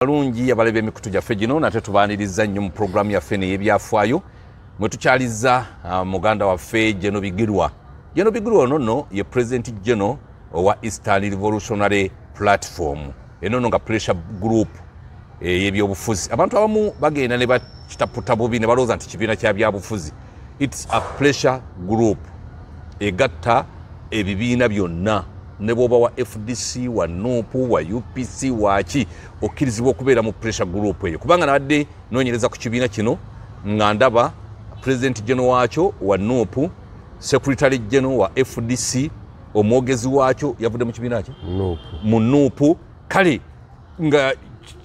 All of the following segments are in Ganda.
balungi abalaba emikutu gyaffe gino nate tubaaniriza nnyo mu puroguramu yaffe neyebyafaayo mwe tukyaliza ah, muganda waffe geno bigirwa geno bigirwa ono nno ye purezidenti geno owa eastern revolutionary platform eno nno nga pressure group eyebyobufuzi eh, abantu abamu bagenda ne bakitaputa bubi ne balowooza nti kibiina kya byabufuzi its a pressure group egatta ebibiina byonna ne bwoba wa fdc wa nuupu wa upc waki okkirizibwa okubeera mu pressure group eyo kubanga nabadde nonyereza ku kibiina kino nga ndaba president geno waakyo wa nuupu secretary geno wa fdc omwogezi waakyo yavudde mu kibiina kyo mu nuupu kale nga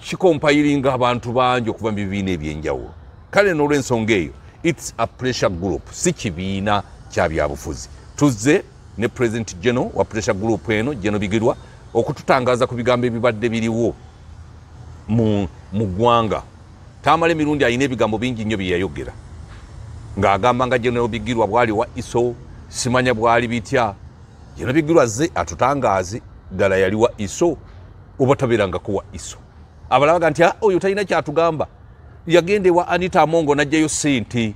kikompayiringa abantu bangi okuva mu bibiina ebyenjawulo kale n'olwensonga eyo its a pressure group si kibiina kya byabufuzi tuzze ne president geno wa pressure group eno geno bigirwa okututangaza ku bigambo ebibadde biriwo mu mugwanga tamale mirundi ayine bigambo bingi nnyo byayogera ngaagamba nga geno bigirwa bwali wa iso simanya bwali bitya geno bigirwa ze atutangaze dala yali wa iso oba tabiranga kuwa iso abalabaga nti ah, oyo talina kyatugamba yagendewa anita mongo najjayo sente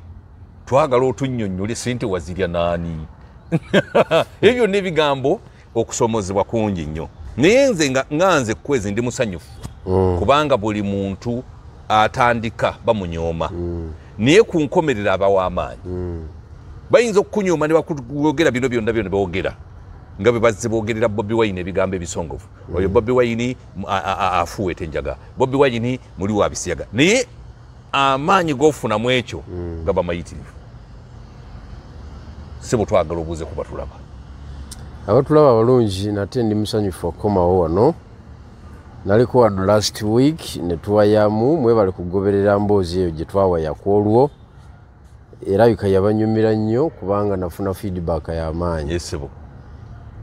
twagala otunnyonnyole sente wazirya naani ebyo byonna ebigambo okusomozebwa kungi nnyo naye nze nga nze kwezi ndi musanyufu mm. kubanga buli muntu atandika bamunyooma mm. naye ku nkomerera abawaamaanyi mm. bayinza okukunyooma ne bakwogera bino byonna byona bewogera nga bwe bazze boogerera bobi wayini ebigambo ebisongovu oyo bobi wayini afuweta enjaga bobi wayini muli wabisiyaga naye amaanyi g'ofunamu ekyo gaba mayitirivu sibu twagala obuuze ku batulaba abatulaba abalungi nate ndi musanyufu okukomawo wano naliko wadu last week netuwayamu mwebale kugoberera mboozi eyo gyetwawayaku olwo era bika yabanyumira nnyo kubanga nafuna feedback yamaanyi yes,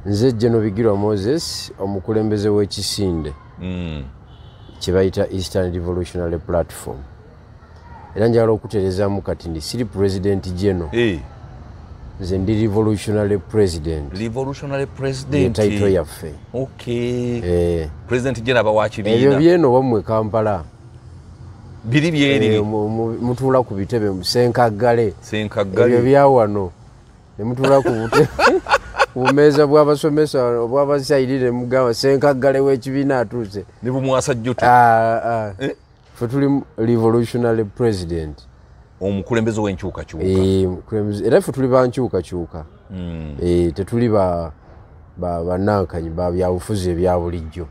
nze jeno bigirwa moses omukulembeze w'ekisinde mm. kyebayita eastern revolutionary platform era njagala okuterezamu kati ndi siri president jeno hey. nze ndi revolutionary presidentetitle yaffeebyo eh. byeno bamwe kampala biri byerimutuula eh, ku bitebe senkaggale ebyo byawano nemutuula kubumeeza bwabasomesa obwabasairi nemugamba senkaggale wekibiina atuuse nibumwasa jjotu ah, ah. eh? fe tuli revolutionary president omukulembeze wenkyukakyukaera eh, ffe tuli bankyukakyuka hmm. eh, tetuli bannankanyi babyabufuzi ebya bulijjo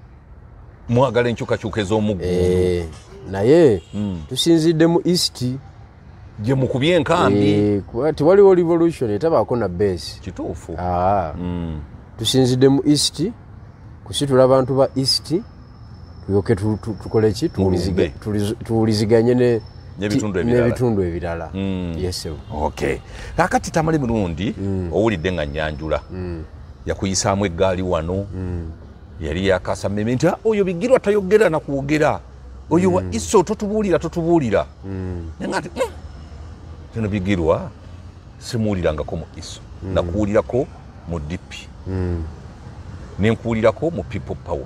mwagala enkyukakyuka ez'omuggu eh, naye hmm. tusinzidde mu east gye mukuby enkambitiwaliwo ah, revolution etabaako na base kituufu ah. hmm. tusinzidde mu east kusitula bantu ba east tulyoke tukoleki tuwuliziganye nebitundu ebirala hmm. kakati tamale mirundi hmm. owulidde nga nyanjula hmm. yakuyisaamu eggaali wano yali yakasamme nti ah, oyo bigirwa tayogera nakwogera oyo wa iso totubuulira totubuulira nayenga ti tino bigirwa simuwulirangako mu iso nakuwulirako mu dipi nenkuwulirako mu people power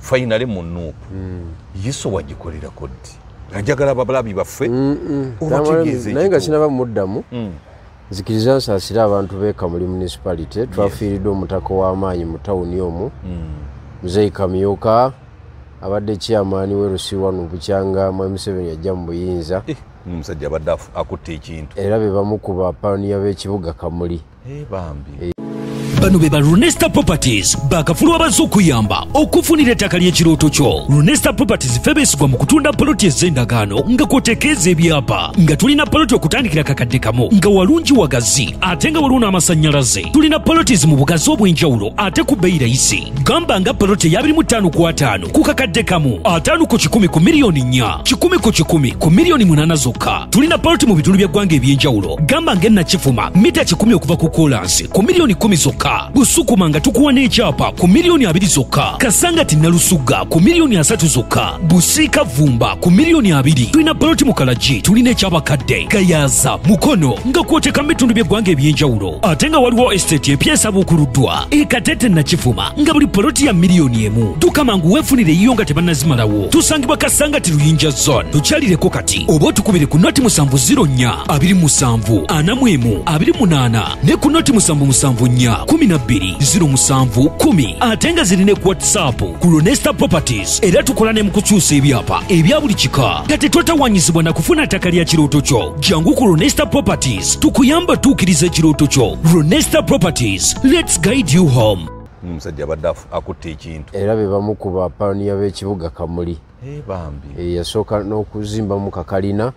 fainale mu nuupu iso wagikolerako ddi njagala babalabi baffe mm, mm. naye nga sinaba muddamu mm. nzikiriza nsaasire abantu beekamuli munisipalite twafiiridde omutako w'amaanyi mu tawuni omu muzei kamyuka abadde kiamaani werusiwanu bukyanga mwemuseveni ajja mu buyinza eh, omusajja abadde akutta ekintu era be bamu ku bapaniya b'ekibuga kamuli eh, bano be ba runesta properties bakafulu abazze okuyamba okufunira ettaka ly'ekirooto kyo runesta properties febesibwa mu kutunda poloti ez'endagaano nga kwotekeeza ebyapa nga tulina poloti okutandikira kakadde kamu nga walungi wagazi ate nga waliwo n'amasannyalaze tulina polotis mu bugazi obw'enjawulo ate ku bbeyi layisi gamba nga poloti eya 25 ku 5 ku kakadde kamu 5 ku 1 ku miliyoni 4 1 ku 1 ku miliyoni 8 zokka tulina poloti mu bitundu by'eggwanga eby'enjawulo gamba ngaennakifuma mita 1 okuva ku kolansi ku miliyoni 10 zokka busukuma nga tukuwa n'ekyapa ku miliyoni abiri zokka kasanga tinnalusugga ku miliyoni asatu zokka busiika vvumba ku miliyoni abiri tulina poloti mukalagi tulina ekyabakadde gayaza mukono nga kwoteka mubitundu by'eggwanga ebyenjawulo ate nga waliwo esiteeti epyesabuukuluddwa ekatete nakifuma nga buli poloti ya miliyoni emu tukamangu weefunire iyo nga tebannazimalawo tusangibwa kasanga ti luyinja zone tukyalireko kati oba otukubire ku noti musanvu ziro nnya abiri musanvu anamu emu abiri munaana ne ku noti musanvu musanvu nnya kumi 2217 ate nga zirine ku whatsapp ku lonesta properties era tukola ne mu kukyusa ebyapa ebya buli kika kati twetawanyizibwa na kufuna ttaka lya kirooto kyo jangu ku lonesta properties tukuyamba tuukiriza ekirooto kyo lonesta properties lets guide you home omusajja abadde akutta ekintu era be bamu ku bapaniya b'ekibuga kamuli bambi yasooka n'okuzimbamu kakalina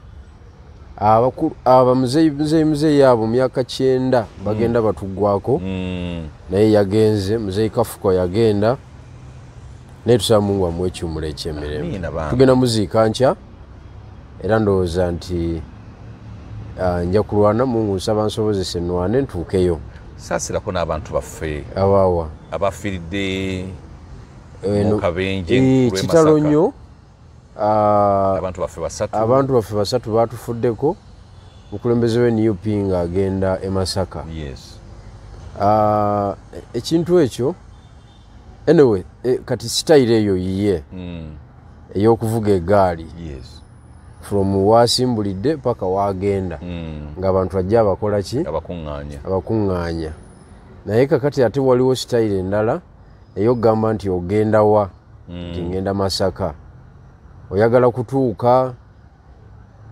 abamuzeeyi muzeeyi abo myaka kyenda bagenda mm. batuggwako mm. naye yagenze muzeeyi kafuko yagenda naye tusaba mungu amuwa ekiwumula ekyemirembe tugenda muziika ncya era ndowooza nti ah, nja kulwana mungu nsaba nsobozese nwane ntuukeyo saasirako n'abantu baffe awaawa abafiiridde mukabenje eh, kitalo nnyo Ah, abantu baffe basatu batufuddeko mukulembeze we nup nga agenda e masaka ah, ekintu ekyo anyway eh, kati sitayire eyo yiye hmm. eyokuvuga egaali from wasimbulidde paka wagenda hmm. ngaabantu ajja abakolaki abakuŋŋaanya naye kakati ate waliwo sitayire endala eyokugamba nti ogendawa hmm. nti ŋŋenda masaka oyagala kutuuka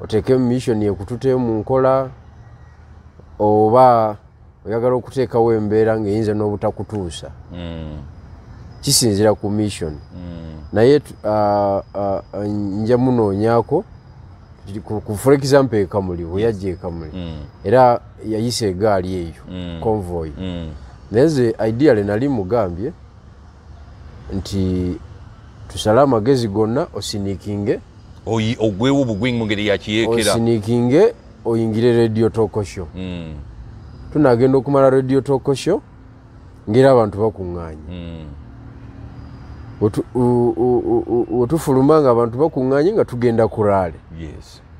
oteekemu mission yekututeemu mu nkola oba oyagala okuteekawo embeera ngaeyinza n'obutakutuusa mm. kisinzira ku mission mm. naye nja munoonyaako for example ekamuli weyajja ekamuli mm. era yayisa egaali eyo convoy naye nze idiale nali mugambye nti tusale amagezi gonna osinikinge ogwewo obugwingi mungeri yakiyekera osinikinge oyingire radio tokosho hmm. tunagenda okumala radio tokosho ngeri abantu bakuŋŋanya hmm. wetufuluma nga abantu bakuŋŋanye nga tugenda kuraale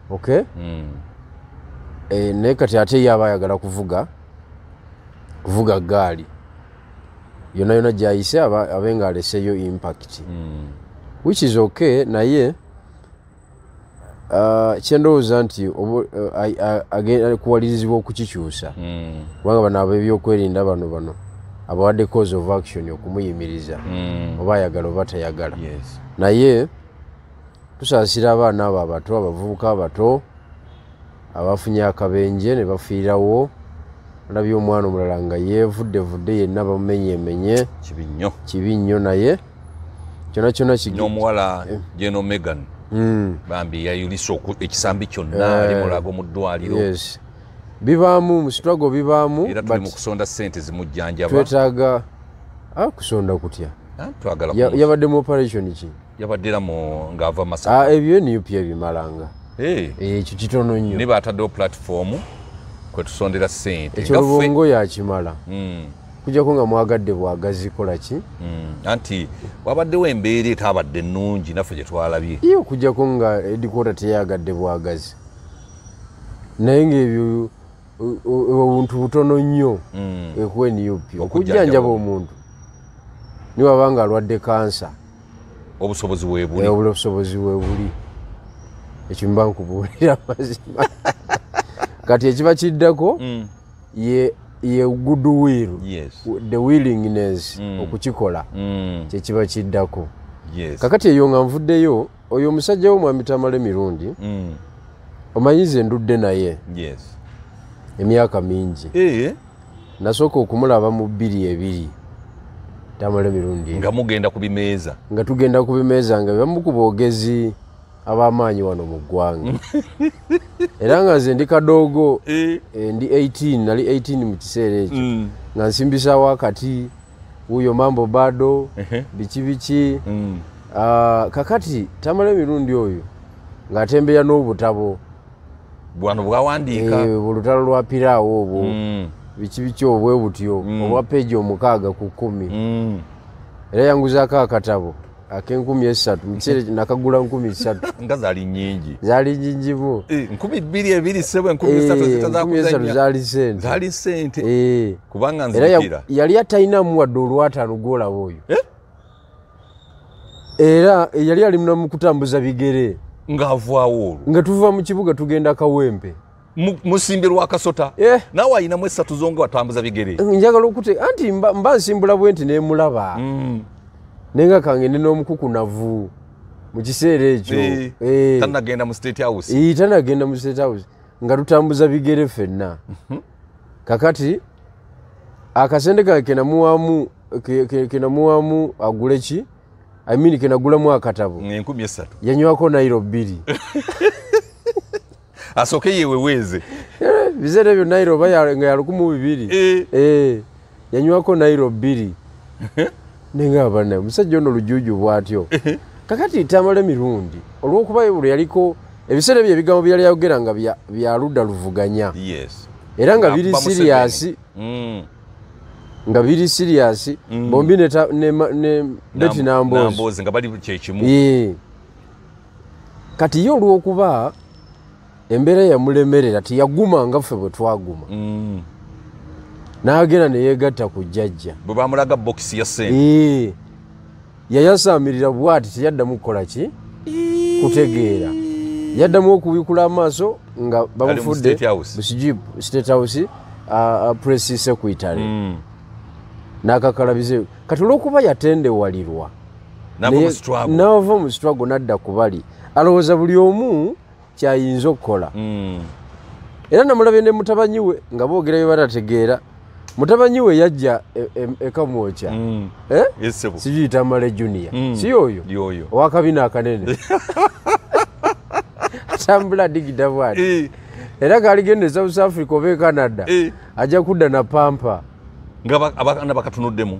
ok hmm. eh, naye kati ate ye aba ayagala kuvuga kuvuga gaali yona yona gyayise abe nga aleseyo impact mm. which is ok naye uh, kyendowooza nti uh, uh, kuwalirizibwa okukikyusa mm. kubanga bano abebyokwerinda bano bano abawadde cause of action okumuyimiriza mm. oba ayagala oba tayagala yes. naye tusaasira abaana abo abato abavubuka abato abafunye akabenje ne bafiirawo olabye omwana omulala nga yevuddevudde yenna bamumenyemenye kibi nnyo naye kyona kyona kinomuwala geno eh. megan hmm. bambi yayulisa ekisambi kyonna eh. limulaga omuddwaliro bibaamu musitwago bibaamu mukusonda sente zimujjanjabatwetaaga ah, kusonda kutya yabadde mu operation ki yabaddeamu ngaava ah, masa ebyo niupya ebimalanga ekyo eh. kitono nnyo nibatadde platform kwetusondera sente ekirubungo yakimala hmm. kujjako nga mwagadde bwagazi kolaki hmm. anti wabaddewo embeera etabadde nungi naffe gyetwalabye iyo kujjako nga edikota teyagadde bwagazi naye ngaebyo obuntu butono nnyo hmm. ekwenup okujjanjaba omuntu niwabanga alwadde kansa obusobozi webuli obusobozi webuli ekyo mbankubuulira mazima kati ekiba kiddako mm. ye goodwill the willingness mm. okukikola mm. kyekiba kiddako kakati eyo nga nvuddeyo oyo omusajja wo mwamitamala emirundi omanyize ndudde naye emyaka mingi eh, eh? nasooka okumulaba mu bbiri ebiri tamala emirundi nga mugenda kubimeeza nga tugenda kubimeeza nga bamukuboogezi abamanyi wano mu ggwanga era nga nze ndi kadoogo eh. eh, ndi 18 nali 18 mu kiseera ekyo mm. nga nsimbisawo akati wuyo mambo bado biki biki mm. ah, kakati tamala emirundi oyo ng'atembeya n'obutabo bwano bwawandiika olutalo eh, lwa piraawo obwo mm. biki biki obwe butyo obwa peegi omukaaga ku kumi era yanguzaako akatabo akenkumi esatu mukiseera nakagula nkumi satu nga zaali nyingi zaali nyingi bo e, nkumi bbiri ebiri sebo enkumi e, esatu zaali sente zaali sente e. kubanga nzira yali atalinamu wadde olwataano gwolaba oyo era yali alimuna mukutambuza bigere ngaavaawo olwo nga tuva mu kibuga tugenda kawempe musimbi lwakasota naawe ayinamu esatu zonga watambuza bigere njagala okute anti mba nsimbula bwe nti nemulaba mm. nenga kangende nomukukunavu mukiseera ekyo tanagenda mu state house tanagenda mu state house nga tutambuza bigere fenna mhm. kakati akasente kange kenamuwamu kenamuwamu agule ki imean kenagulamu akatabo yanywako nairo bbiri asoke yeweweze eh, biseera ebyo nairo nga yalukumu bibiri eh, yanywako nairo bbiri nengabane musajja ono olujuju bwatyo kakati tamale mirundi olwokuba ebulo yaliko ebiseera ebyo ebigambo byyali yayogera nga byaludda luvuganya era nga biri siriyasi nga biri siriyasi mm. mm. bombi beti kati ye olwokuba embeera yamulemerera tiyagumanga ffe bwe twaguma mm. nagenda neyegatta ku jjajja bwebamulaga bokisi ya sente yayasamirira bwati teyaddamu kukola ki kutegeera yaddamu okubikula amaaso nga bamufudde statehouse press secretary hmm. nakakalabize kati olwokuba yatendewalirwa nava omusitwago nadda kubali alowooza buli omu kyayinza okukola hmm. era namulabye ne mutabanyi we nga boogera bye batategeera mutabanyi we yajja e, e, ekamwokya mm. eh? sijiyita male junia mm. si yoyo owakabina akanene atambula digidabwati eh. era galigenda e south africa oba e canada eh. ajja kudda na pampa ngaabaganda bakatunuddemu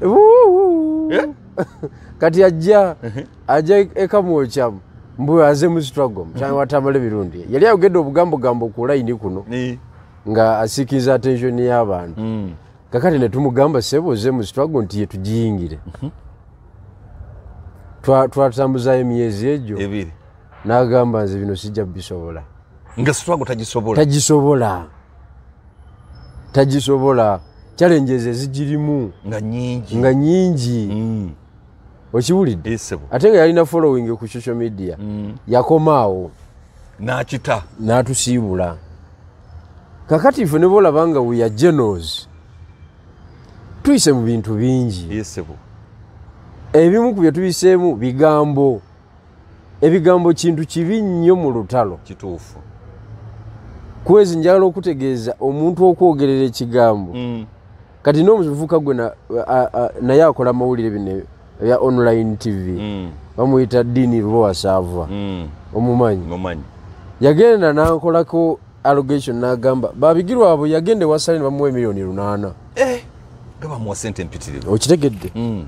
kati ajja ajja ekamwokya mbuaze mustrago mukyawatambala ebirundi yali ayogedde obugambogambo ku layini kuno nga asikiriza attensioni y'abantu mm. kakati netumugamba sebuze mu situago nti yetugiyingire mhm. twatambuzayo emyezi egyo nagamba nze bino sijja bisobola nga sitwago tagisobolatagisobola tagisobola kyalenjeza ezigirimu nga nyingi mm. okiwulidde ate nga yalina folowing ku social media mm. yakomaawo nakita natusiibula kakati ife nebolabanga weya genos tuyise mu bintu bingi ebimu ku bye tuyiseemu bigambo ebigambo kintu kibi nnyo mu lutalo kituufu kwezi njagala okutegeeza omuntu okwogerera ekigambo mm. kati n'omuvuka gwe naye akola amawulire bino ebya online tv mm. bamuyita diini lwowasava mm. omumanyi yagenda nankolako allegation nagamba babigirwabwe yagenda ewasale ne bamuwa emiliyoni lunaana eh. gabamuwa sente mpitirivu okitegedde hmm.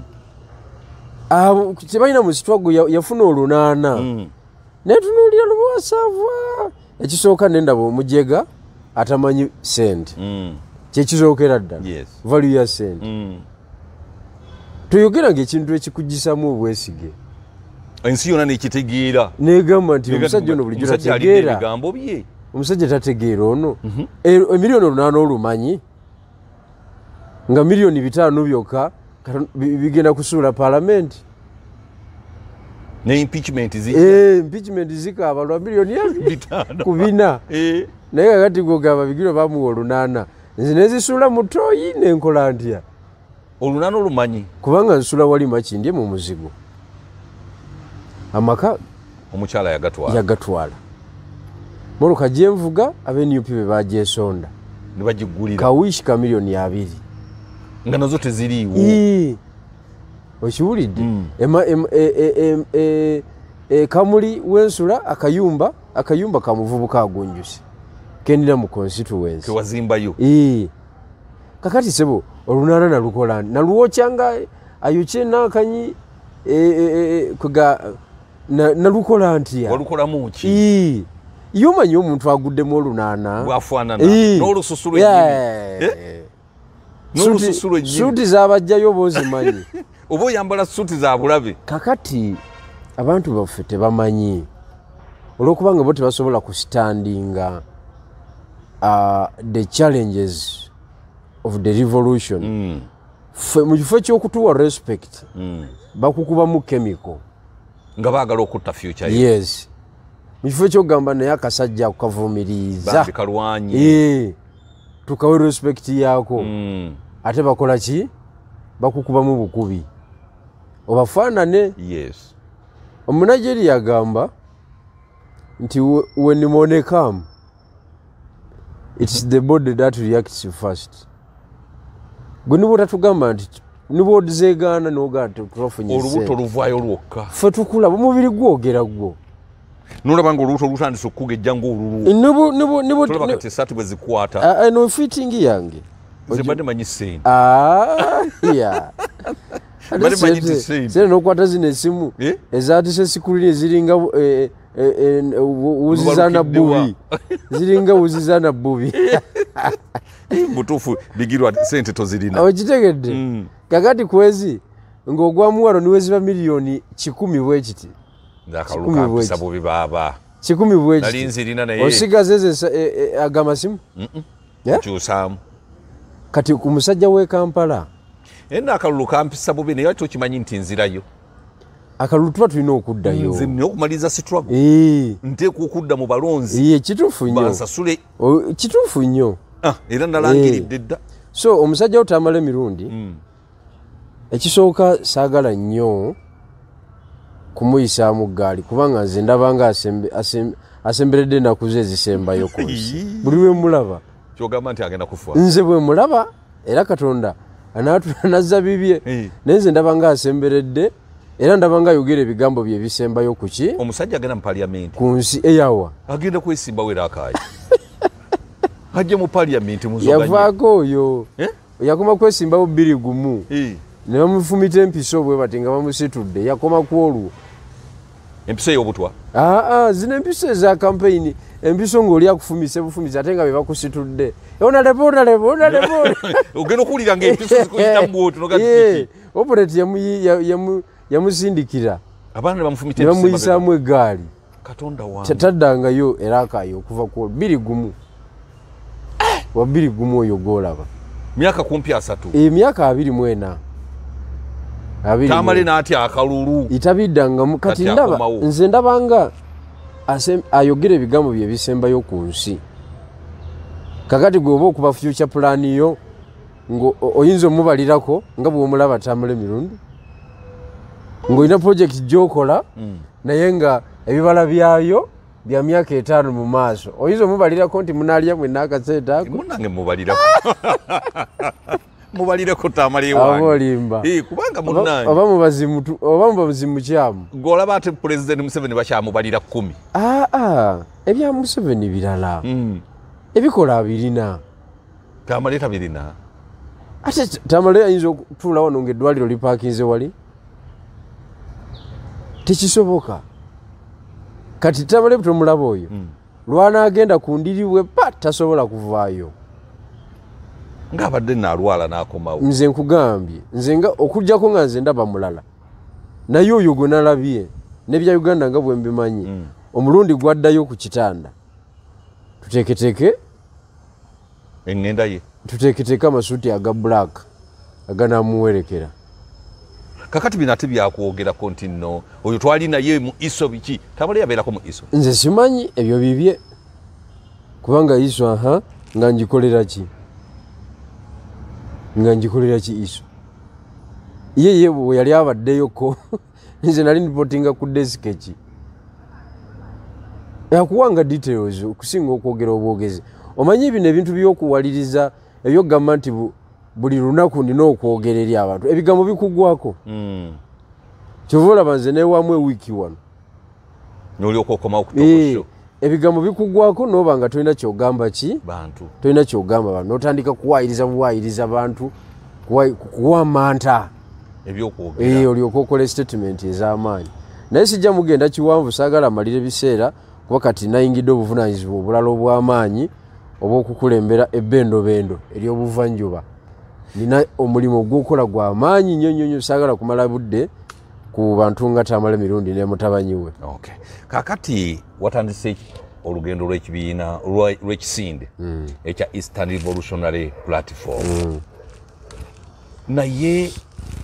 ah, tebalina musitwago yafuna olunaana hmm. naye tunuulira lubwasaava ekisooka nendaba omujega atamanyi sente hmm. kyekizookera ddala valu ya sente tuyogera nga ekintu ekikugisamu obwesige ensi yona nekitegeera negamba nti omusajja ono bulijjo tategeera omusajja tategeera ono mhm. e, emiriyoni olunaana olumanyi nga miliyoni bitano byokka bigenda kusuula paalamenti impeachment e, impeachment zikaaba lwa miliyoni ku bina eh. naye kakati gogamba bigiro bamuwa olunaana nze nezisuula mu tooyi nenkola ntya olunaana olumanyi kubanga nsula wali makindye mu muzigo amaka omukyala yagatwala moloka gyenvuga abenup be bagyesonda kawishi ka miliyoni abiri nga nazo teziriiwo okiwulidde kamuli wensula akayumba akayumba kamuvubuka agunjusi kendira mu constituencywazimbayo kakati sebo olunaana nalukola nalwokyanga ayokye nakanyi e, e, e, nalukola ntiyawalukolamuki yomanyi omuntu aguddemu olunaanabwafaananolususu lwe suuti zabajjayo bozimanyi oba oyambala suuti zabulabe kakati abantu baffe tebamanyi olwokubanga bo tebasobola kusitandinga uh, the challenges of the revolution mm. mu kifo ekyokutuwa respect mm. bakukubamu chemical nga bagala okutta future yes mu kifo ekyokugamba naye akasajja kukavumiriza kalwanyi eh. tukawe respekiti yaako mm. ate bakola ki bakukubamu bukubi obafaanane yes omunajeri yagamba nti when mone come its the body that reacts first gwe niba otatugamba nti niba odizegaana nogaa tiofunyeolubuto luvayo lwokka fe tukulaba omubiri gwogera gwo nulabanga olubuto olutandisa okukugejja ngaolulwoesati eh, bwe zikwata eno ah, ah, fiitingi yange zebadde manyi ah, sente nokwata zino esimu eh? ezatisa sikulini eziringa e- e- e- wuzizanabubi ziringa wuzizanabubi eh, mutufu bigirwa sente tozirina okitegedde mm. kakati kwezi ngaogwamuwalo niweziba miliyoni kikumi bwekiti kikumi bwekiosigazeagamasimukati e, e, ku musajja wekampala nakalulu kampisa bubi naye ati okimanyi nti nzirayo akalulu tuba tulina okuddayoyeokumaliriza mm, sitrago nteeka okudda mu balonzi kitufu nyobansasule kitufu nnyo ah, era nalangiridde dda so omusajja wo tamala emirundi mm. ekisooka saagala nnyo kumuyisaamu gaali kubanga nze ndabanga asemberedde ennaku ze ezisembayo ku nsi buli lwe mulaba nze bwe mulaba era katonda nazza bibye naye nze ndabanga asemberedde era ndabanga ayogera ebigambo bye bisembayo ku ki omusajja agenda mu paliamenti ku nsi eyawa agenda kwesimbawo era akaayi ajja mu paliamenti yavaako oyo eh? yakoma kwesimbawo bbiri gumu ne bamufumita empiso bwe bati nga bamusitudde yakomaku olwo empiso eyobutwa aa ah, ah, zino empiso eza kampeyini empiso ngaolya kufumisa bufumisa ate nga bebakusitudde onalebonalebonalebonogenda okuwulira nga empiso zikuyitamubwotu operati yamusindikira abaana bamufumitebamuyisaamu egaali tetaddangayo era akayo okuva ku biri gumu wabiri gumu oyo golaba myaka kumpi asatu emyaka eh, abiri mwena kamali naatya akalulu itabiddangamu kati ndaba nze ndabanga ayogera ebigambo byebisembayo ku nsi kakati gweoba okuba fyucha pulaniyo oyinza omubalirako nga bwomulaba tamula emirundi ngaolina projekiti gyokola hmm. naye nga ebibala byayo bya myaka etaano mu maaso oyinza omubalirako nti munaalya mwenaakaseetaako munange mubalirako mubalire kutamaliwaolimba kubanga munane oba mubazi mutu oba mubazi mukyamu golaba ati president museveni bakyamubalira kumi aa ebya museveni birala hmm. ebikola birina tamaleta birina ate tamale ayinza okutuula wano nga eddwaliro lipakinze wali tekisoboka kati tamale butomulaba oyo hmm. lwanagenda ku ndiriwe pa tasobola kuvaayo ngaabadde naalwala nakomawo nze nkugambye nze nga okugjako nga nze ndaba mulala naye oyo gwe nalabye nebya uganda nga bwembimanyi mm. omulundi gwaddayo ku kitanda tuteeketeeke eŋendaye tuteeketeeke amasuuti aga bulaak aganamuwerekera kakati bino ate byakwogerako nti nno oyo twali naye mu iso biki tamale yabeerako mu iso nze simanyi ebyo bibye kubanga iso aha nga ngikolera ki nga ngikolera kiiso yeye weyali abaddeyoko nze nali nipotinga ku desikeki akuwanga details okusinga okwogera obwogezi omanyi bino ebintu byokuwaliriza ebyokugamba nti buli lunaku ndina okwogera eri abantu ebigambo bikugwako hmm. kyova olaba nze newamu ewiiki wano nolyokokomao ebigambo bikugwako noba nga tolina kyogamba ki tolina kyogamba bantu notandika kuwayiriza buwayiriza bantu kuwamanta olyoka okola statement ezamaanyi naye sijja mugenda kiwanvu saagala amalira ebiseera kuba kati nayingidde obuvunanyizibwa obulala obwamaanyi obwokukulembera ebbendobendo eryobuvanjuba nina omulimu ogwokola gwamaanyi nyonyonyo saagala kumala budde ku bantu nga tamala emirundi ne mutabanyi we kakati watandise olugendo lwekibiina lwekisinde hmm. ekya eastern revolutionary platform hmm. naye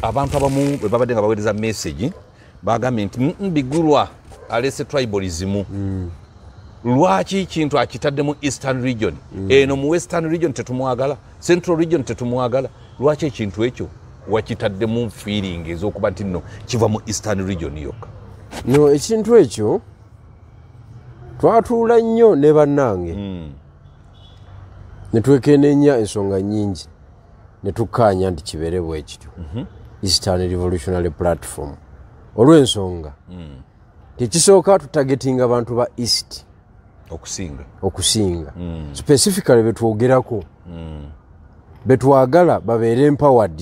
abantu abamu bwe babadde nga baweereza messagi bagambye nti mm, mm, bigulwa alese tribalizimu hmm. lwaki kintu akitaddemu eastern region eno mu western region tetumwagala central region tetumwagala lwaki ekintu ekyo wakitaddemu feeling ezokuba nti nno kiva mu eastern region yokka no ekintu ekyo twatuula nnyo ne bannange hmm. netwekenenya ensonga nyingi netukanya nti kibeere bwe kityo mhm. eastern revolutionary platform olwensonga hmm. tekisooka tutagetinga bantu ba east okusinga hmm. specifically betwogerako betwagala babeere empowered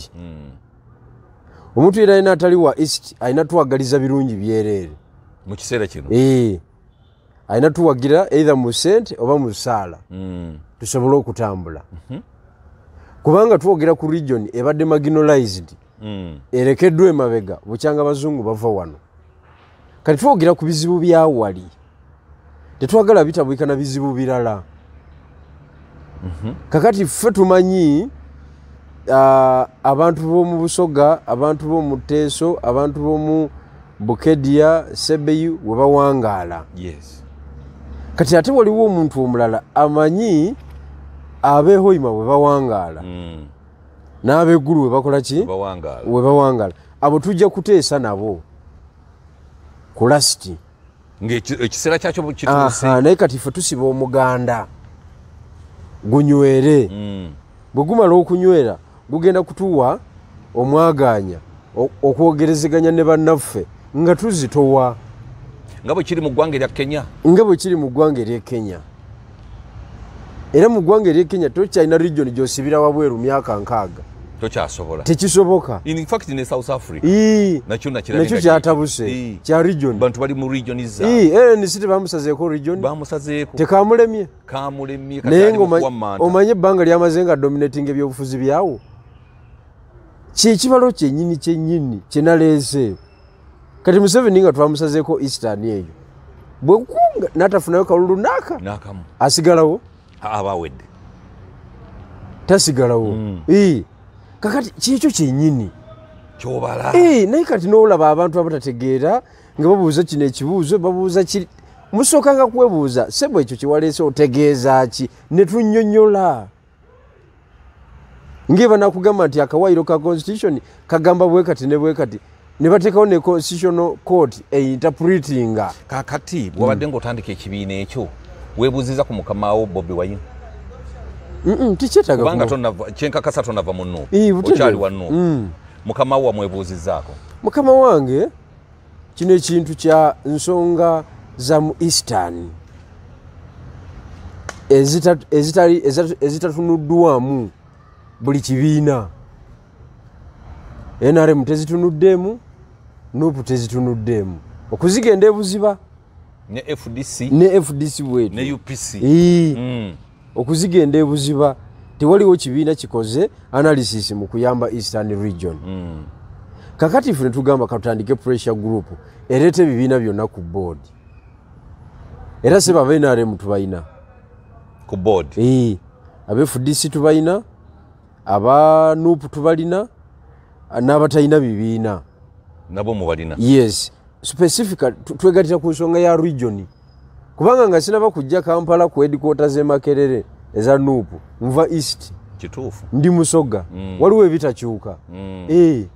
omuntu era alina atali wa east alina tuwagaliza birungi byereere mukiseera kino e, alina tuwagira eithe mu sente oba mu saala hmm. tusobole okutambula mhm. kubanga twogera ku region ebadde maginalized hmm. erekeddwa emabega bukyanga abazungu bava wano kati twogera ku bizibu byawali tetwagala bitabwika na bizibu birala mhm. kakati ffe tumanyi Ah, abantu b'omu busoga abantu b'omu teeso abantu b'omu bukedya sebeyu we bawangaala kati ate waliwo omuntu omulala amanyi abehoima we bawangaala hmm. n'abeggulu webakola ki we bawangaala abo tujja kuteesa nabo ku lasiti ekiseera kyakyo naye kati ife tusiba omuganda gunywere hmm. bwe gumala okunywera gugenda kutuwa omwaganya okwogerezeganya ne bannaffe nga tuzitowa nga bwekiri mu ggwanga erya kenya nga bwekiri mu ggwanga ery'e kenya era mu ggwanga ery'e kenya tokyalina regioni gyosibira wabweru myaka nkaaga tekisobokanakyo kyatabuse kya regionnc eh, bamusazeeko region tekamulemye naye omanye ebbanga lyamaze nga dominatinga ebyobufuzi byawo kyekibalo kyenyini kyenyini kyenaleese kati museveni nga twamusazeeko eastan eyo bwekunga natafunayo kalulu naka asigalawo abawedde tasigalawo mm. kakati kyekyo kyenyini naye kati nolaba abantu abatategeera nga babuuza kino ekibuuzo babuuza kiri musookanga kwebuuza sebwa ekyo kyewaleese otegeezaki netunyonyola ngebanakugamba nti akawairo ka constitution kagamba bwekati nebwekati nebatekawo ne constitutional court eintepretinga kakati bwabadde ngaotandika ekibiina ekyo webuziza ku mukamawo bobi wayin tikyetagakyenkakasa tonava munokyali wanno mm. mukamawo wamwebuzizaako mukama wange kino ekintu kya nsonga za mu eastern ezitatunuddwamu ezita, ezita, ezita buli kibiina enarem tezitunuddeemu nupu tezitunuddeemu okuzigenda ebuziba ne fdc bwetu mm. okuzigenda ebuziba tewaliwo kibiina kikoze analysis mu kuyamba eastern region mm. kakati fu netugamba katutandike pressure group ereeta ebibiina byonna ku board era sebaba enarem tubayina ku board abefdc tubayina aba nupu tubalina n'abatalina bibiina nabo mubalina yes specifica twegatira ku nsonga ya regioni kubanga nga sinaba kujja kampala ku edikota zemakerere eza nupu nva east kituufu ndi musoga mm. waliwo ebitakyuka mm. e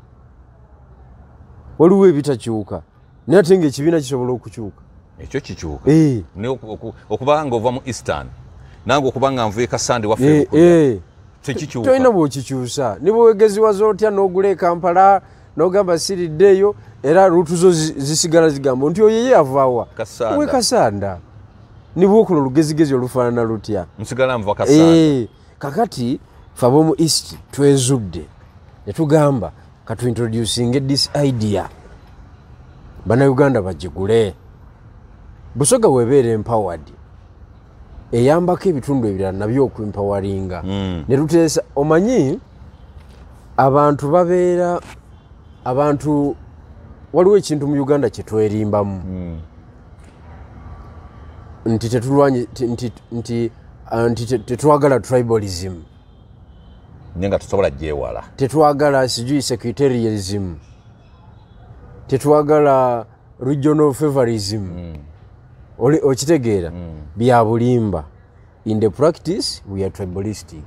waliwo ebitakyuka naye ate ngaekibiina kisobola okukyuka ekyo kikyuka eh. okubanga ova mu eastern nange okubanga nvaekasande wafe eh, tekikyuktolina bwokikyusa nibwewegezi wazootya n'ogula ekampala nogamba siriddeeyo era lutuzo zisigala zigamba nti oyo ye avaawa we kasanda nibwokola olugezigezi olufaanana lutya eh, kakati faba omu east twezudde netugamba katuintroducing edis idea bannauganda bagigule busoga webeera empowered eyambako ebitundu ebirala nabyo okwempawalinga hmm. ne tuteesa omanyi abantu babeera abantu waliwo ekintu mu uganda kyetwerimbamu hmm. nti tetulwanyenti ah, tetwagala tribalism naye nga tusobola gyewala tetwagala sijui secretarialism tetwagala regional favorism hmm. okitegeera mm. bya bulimba in the practice we are tribalistic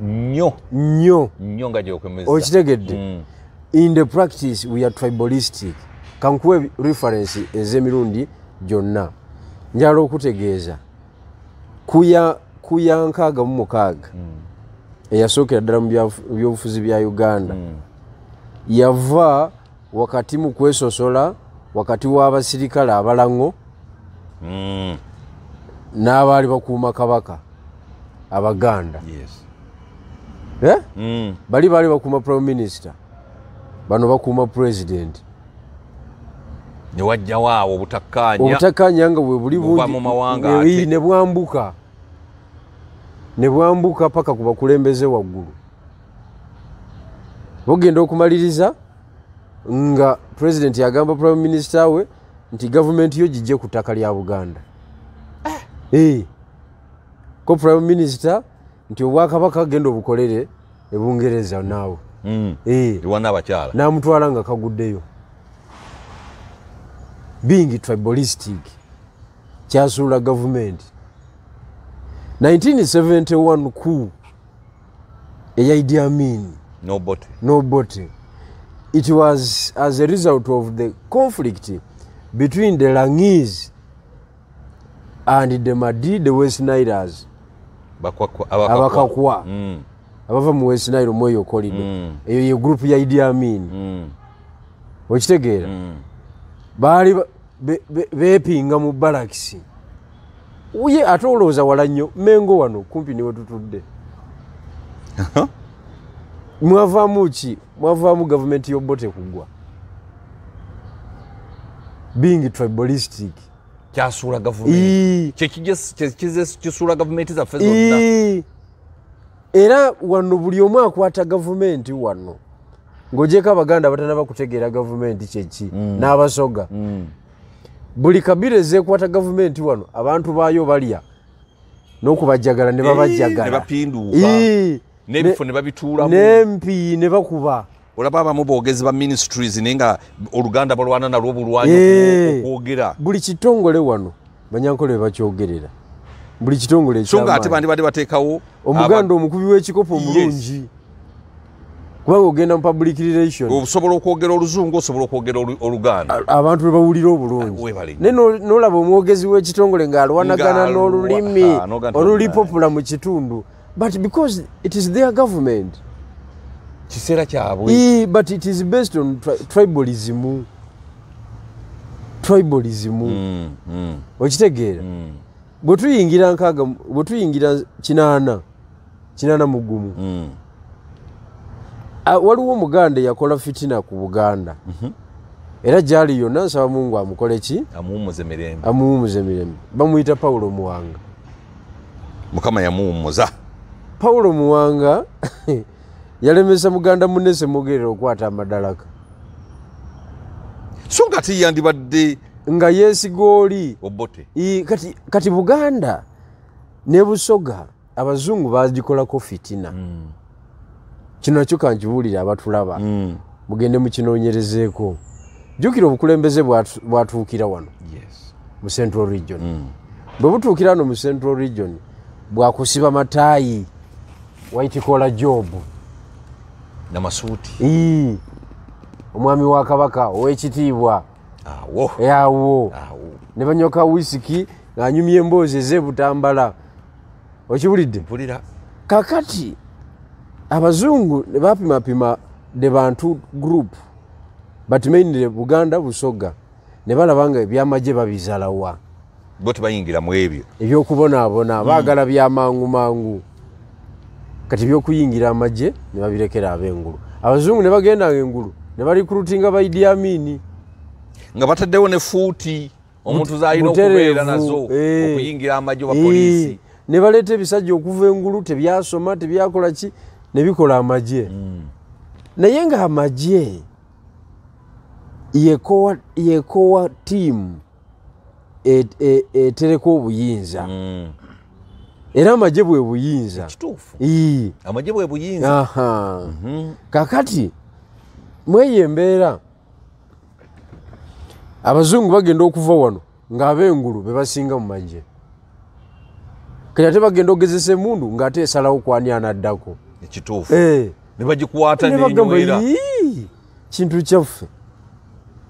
nnyo nnyo nnyo nga gyokemeza okitegedde mm. in the practice we are tribalistic kankuwa reference ez'emirundi gyonna njala okutegeeza kuya kuya nkaaga mu mukaaga mm. eyasookera ddala mu byobufuzi bya uganda yava wakati mu kwesosola wakati w'abasirikale abalaŋo Mm. n'abaali bakuuma kabaka abaganda eh? mm. bali baali bakuuma prime minisita bano bakuuma purezidenti newajjawo awo obutakkanya obutakkanya nga webuli bungi ne bwambuka ne bwambuka paka ku bakulembeze waggulu bugenda okumaliriza nga purezidenti yagamba prime minisita we nti gavumenti yo gijje ku ttaka lya buganda eh. Eh. ko prime minisita nti obwakabaka genda obukolere ebungereza naawe hmm. eh. wanabakyala namutwala nga kaguddeyo being tribalistic kyasuula gavumenti 1971 ku eya idi amin nobote it was as a result of the conflict between the langis and the madi the westniders abakakwa mm. abava mu westnir omwoyo kolino mm. eyo ye gurupu ya idiamin mm. okitegeera baali bepinga mu balakisi ye ate olowooza wala nnyo mengo wano kumpi niwe tutudde mwavaamu ki mwavaamu gavumenti yobote kugwa being tribalistic kyasuula gavumentkisuula gavumenti zaffe era wano buli omu akwata gavumenti wano ng'ogyeko abaganda batana bakutegeera gavumenti kyeki mm. n'abasoga mm. buli kabira ezeekwata gavumenti wano abantu baayo balya n'okubajagala ne babajagala nempi ne bakuba olaba abamu boogezi ba ministries naye nga oluganda balwana nalwo obulwanyi okwogera buli kitongole wano banyankole webakyogerera buli kitongole ekyonga ate bandi badde bateekawo omuganda omukubi w'ekikopo omulungi kubanga ogenda mu public relation osobola okwogera oluzungu osobola okwogera oluganda abantu be bawulire obulungi ah, naye n'olaba omwogezi w'ekitongole ng'alwanagana n'olulimi ah, olulipopula mu kitundu but because it is their government kiseera kyabwe but it is based on tribalism tribalism mm, mm. okitegeera mm. bwetuyingira nkaaga bwetuyingira kinaana kinaana mugumu waliwo omuganda yakola fitina ku buganda mhm. era gyali yonna nsaba mungu amukole ki amuwumuze mirembe bamwyita pawulo muwanga mukama yamuwumuza pawulo muwanga yalemesa muganda munese mugerera okwata amadalaka so nga tiyandibadde nga yesiga oli kati buganda nebusoga abazungu bagikolako fitina hmm. kino nakyo kankibuulire abatulaba hmm. mugende mukinonyerezeeko jukira obukulembeze bwatuukira wano mu central region hmm. bwe butuukira wano mu central region bwakusiba mataayi waitikola jobu namasuuti omwami wa kabaka ow'ekitiibwa awo ne banyoka wisiki ng'anyumya emboozi ezebutambala okiwulidde kakati abazungu ne bapimapima de bantu group batimainire buganda busoga ne balaba nga ebyamagye babizalawa bo tebayingiramu ebyo ebyokubonaabona baagala byamangumangu mm. kati byokuyingira amagye ne babirekera ab'engulu abazungu ne bagendanga engulu ne balikrutinga ba idi amini nga bataddewo ne fuuti omuntu zalina okubeera nazo eh. okuyingira amagye oba poliisi eh, ne baleeta ebisajja okuva engulu tebyasoma tebyakola ki ne bikola amagye hmm. naye nga amagye yekowa tiimu e, e, etereka obuyinza hmm. era amagye bwe buyinza mhm. kakati mweyo embeera abazungu bagenda okuva wano ngaabengulu bebasinga mu magye kati ate bagenda ogezesa emundu ngaate esalawo kwani anaddako eh. kintu kyaffe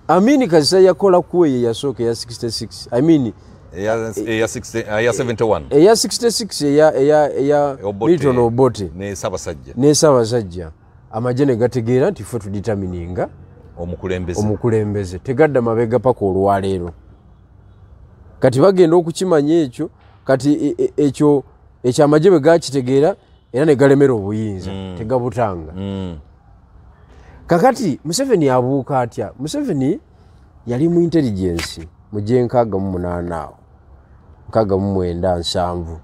amini kasisa yakolakueyo yasooka eya 66 amini eya 66eyamilton obote nesabasajja amaje negategeera nti fe tuditamininga omukulembeze tegadda mabega paka olwaleero kati bagenda okukimanya ekyo kati e- e- ekyo ekyo amaje bwe gakitegeera era negalemera obuyinza mm. tegabutanga mm. kakati museveni abuuka atya museveni yali mu intelligensi mujje nkaaga mumunaana awo nkaaga mumwenda nsanvu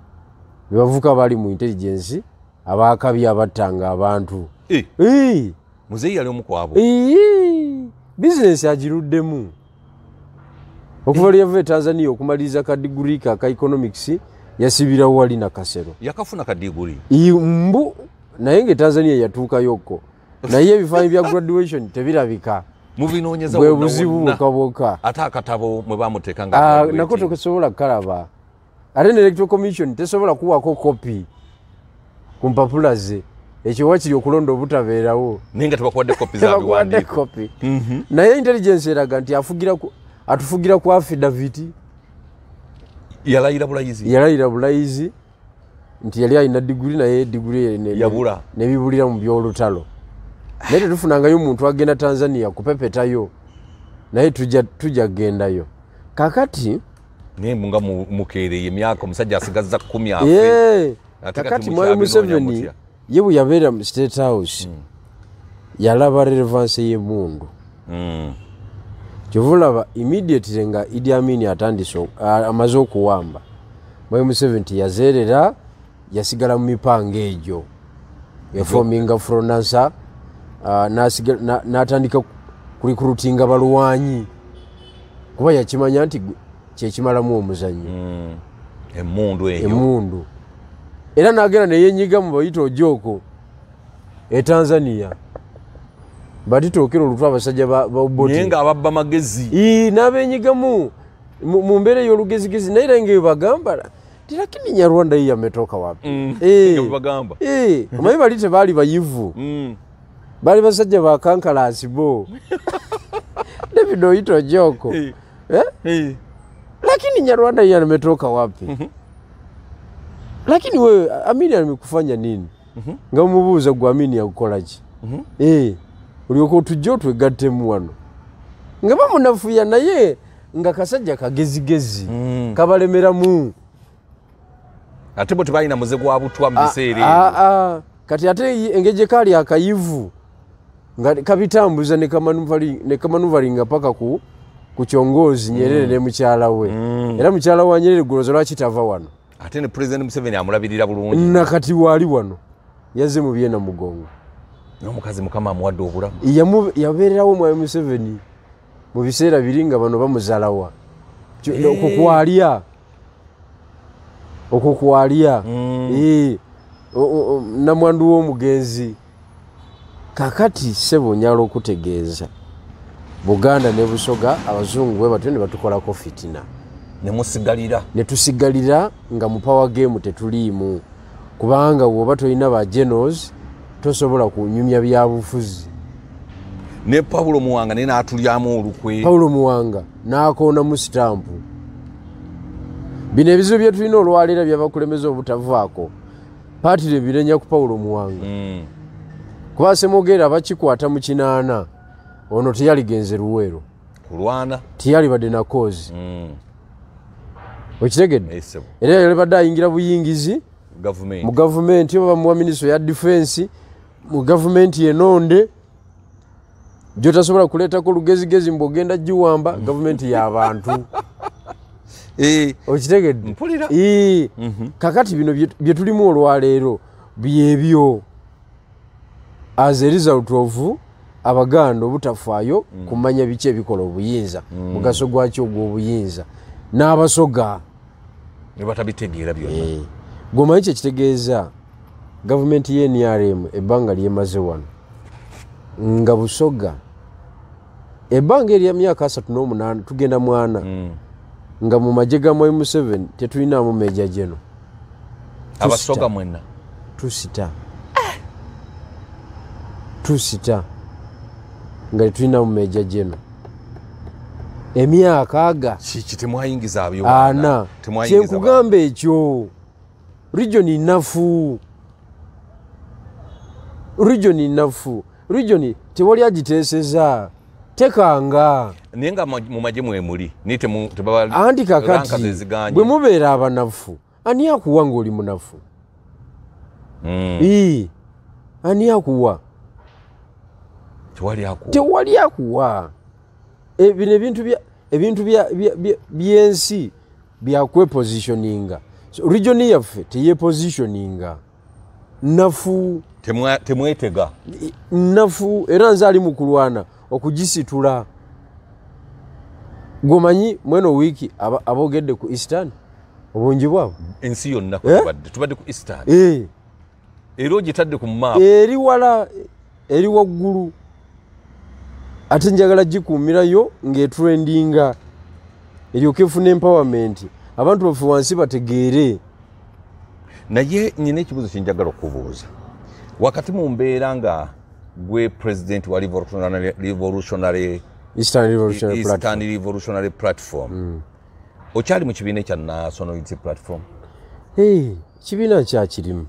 bebavuka bali mu intelligensi abakabi abattanga abantu eh. muzeyi yali omukwabo bizinesi agiruddemu okuva lyava etanzania okumaliriza kadiguri ka ka economics yasibirawo wali nakasero yakafuna kadiguri mbu naye ngaetanzania yatuukayokko naye ebifaanyi bya graduation tebirabika mubinonyeza ah, bwe buzibuuka bwokka ate akatabo mwe bamuteekanga nako tokusobola kkalaba ate ne electoral commission tesobola kuwako kopi ku mpapula ze ekyowa kiri okulonda obutabeerawo naye nga tebakuwadde kopi zabiwandi kopi naye intelligence eraga nti atufugira ku afidaviti yalayira bulayizi yalayira bulayizi nti yali alina diguri naye diguri nebibulira mu byolutalo naye tufunangayo omuntu agenda tanzania kupepetayo naye tujagendayo kakati nga mukereye emyaka omusajja asigaza kumi ae kakati mwami museveni ye bwe yabeera mu state house hmm. yalaba relevance yemundu hmm. kyovulaba immediatele nga idi amini atandise amaze okuwamba mwami museveni tiyazeerera yasigala mu mipanga egyo eforminga fronansa Ah, natandika kulikurutinga balwanyi kuba yakimanya nti kyekimalamu omuzanyo hmm. emundu era nagenda neyenyiga mubayita ojoko etanzania batitokera olutw abasajja bayengaababba magezi nabenyigamu mumbeera eyolugezigezi naye era ngaebagamba tirakini nyarwanda yiyametoka wapi hmm. eh. eh. omaye bali tebaali bayivu hmm. bali basajja bakankalansi bo david oyita ojoko eh? lakini nyarwanda iy ametoka wapi mhm. lakini wewe amini amekufanya nini mhm. nga omubuuza gwe amini yakukolaki mhm. eh, olioka otujja otwegattemu wano nga bamunafuya naye nga kasajja kagezigezi mm. kabalemeramu ate bwe tebalina muze gwa butwa mu biseera ah, ah, ah. kati ate engejekaali akayivu nga kabitambuza nekamanuvalinga paka ku kukyongoozi nyerere mm. nemukyala we mm. era mukyala wa nyerere gulozo lwakitava wano ate ne puresidenti museveni amulabirira bulungi nakati waali wano yaze mu byena mugongo nomukazi mukama amuwadde obulamu yabeererawo mwami museveni mu biseera biri nga bano bamuzalawa okwo kwalya okwo mm. kwalya namwandu w'omugenzi kakati ssebo nyala okutegeeza buganda ne busoga abazungu bwe batyo ne batukolako fitina nemusigalira ne tusigalira nga mupawa gemu tetuliimu kubanga woba tolina ba genos tosobola kunyumya byabufuzi ne pawulo muwanga naye natulyamu olukwe pawulo muwanga nakoona mu sitampu bino ebizibu byetulina olwaleera byabakulemeza obutavaako paatire birenya ku pawulo muwanga mm. kubasemugera bakikwata mu kinaana ono teyaligenze luweero kulwana teyalibadde na koozi mm. okitegedde era yolibadde ayingira buyingizi mu gavumenti oba muwa minisito ya difensi mu gavumenti enonde gyotasobola kuleetako olugezigezi mbu ogenda giwamba mm. gavumenti yabantu eh. okitegedde eh. mm-hmm. kakati bino byetulimu olwaleero byebyo as a result of abaganda obutafaayo mm. kumanya biki ebikola obuyinza mm. mugaso gwakyo ogwobuyinza n'abasoga batabitegeera byona eh, gwomanyi kyekitegeeza gavumenti ye nrm ebbanga lyemaze wano nga busoga ebbanga erya myaka asatu n'omunaana tugenda mwana mm. nga mu magye ga mwaimu 7 tetulinamu meja geno tusita tusita nga tetulina mumeja gyeno emyaka aga ana kyenkugamba ekyo rigion nafu rigion nafu rigion tewali agiteeseza tekanga naye nga mu magye mwemuli anti kakati bwe mubeera abanafu ani akuwa ngaoli munafu hmm. ii ani akuwa tewali akuwa e, bino ebintu byensi byakwepositioninga regioni yaffe teyepositioninga nafu temwetega nafu era nze ali mukulwana okugisitula gwomanyi mwene owiiki aboogedde ku eastan obungi bwabo ensi yonna kubadde eh? tubadde ku eastan eh. era ogitadde ku mmaapa eriwala eri waggulu ate njagala gikuumirayo ngaetrendinga eryoka efuna empowerment abantu baffe wansi bategeere naye nyina ekibuuzo kyenjagala okubuuza wakati mu mbeera nga gwe president wa revolutionary, revolutionary platform mm. okyali mu kibiina ekya national unity platform kibiina kyakirimu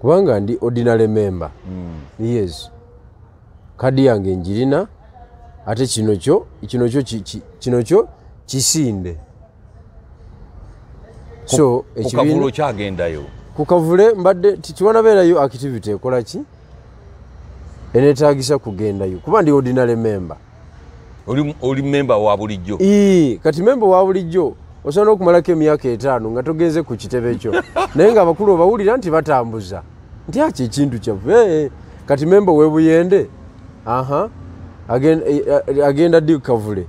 kubanga ndi ordinary member mm. yes kadi yange njirina ate kinokyo kisinde sokyagendayo kukavule mbadde tiwanabeerayo activity ekolaki enetagisa kugendayo kuba ndi ordinary memba oli memba wa bulijjo kati memba wa bulijjo osobola nokumalako emyaka etaano nga togenze ku kitebe kyo naye nga abakulu obawulira nti batambuza ntiakyo ekintu kyaffe kati memba webuyende agenda eh, eh, ddi kavule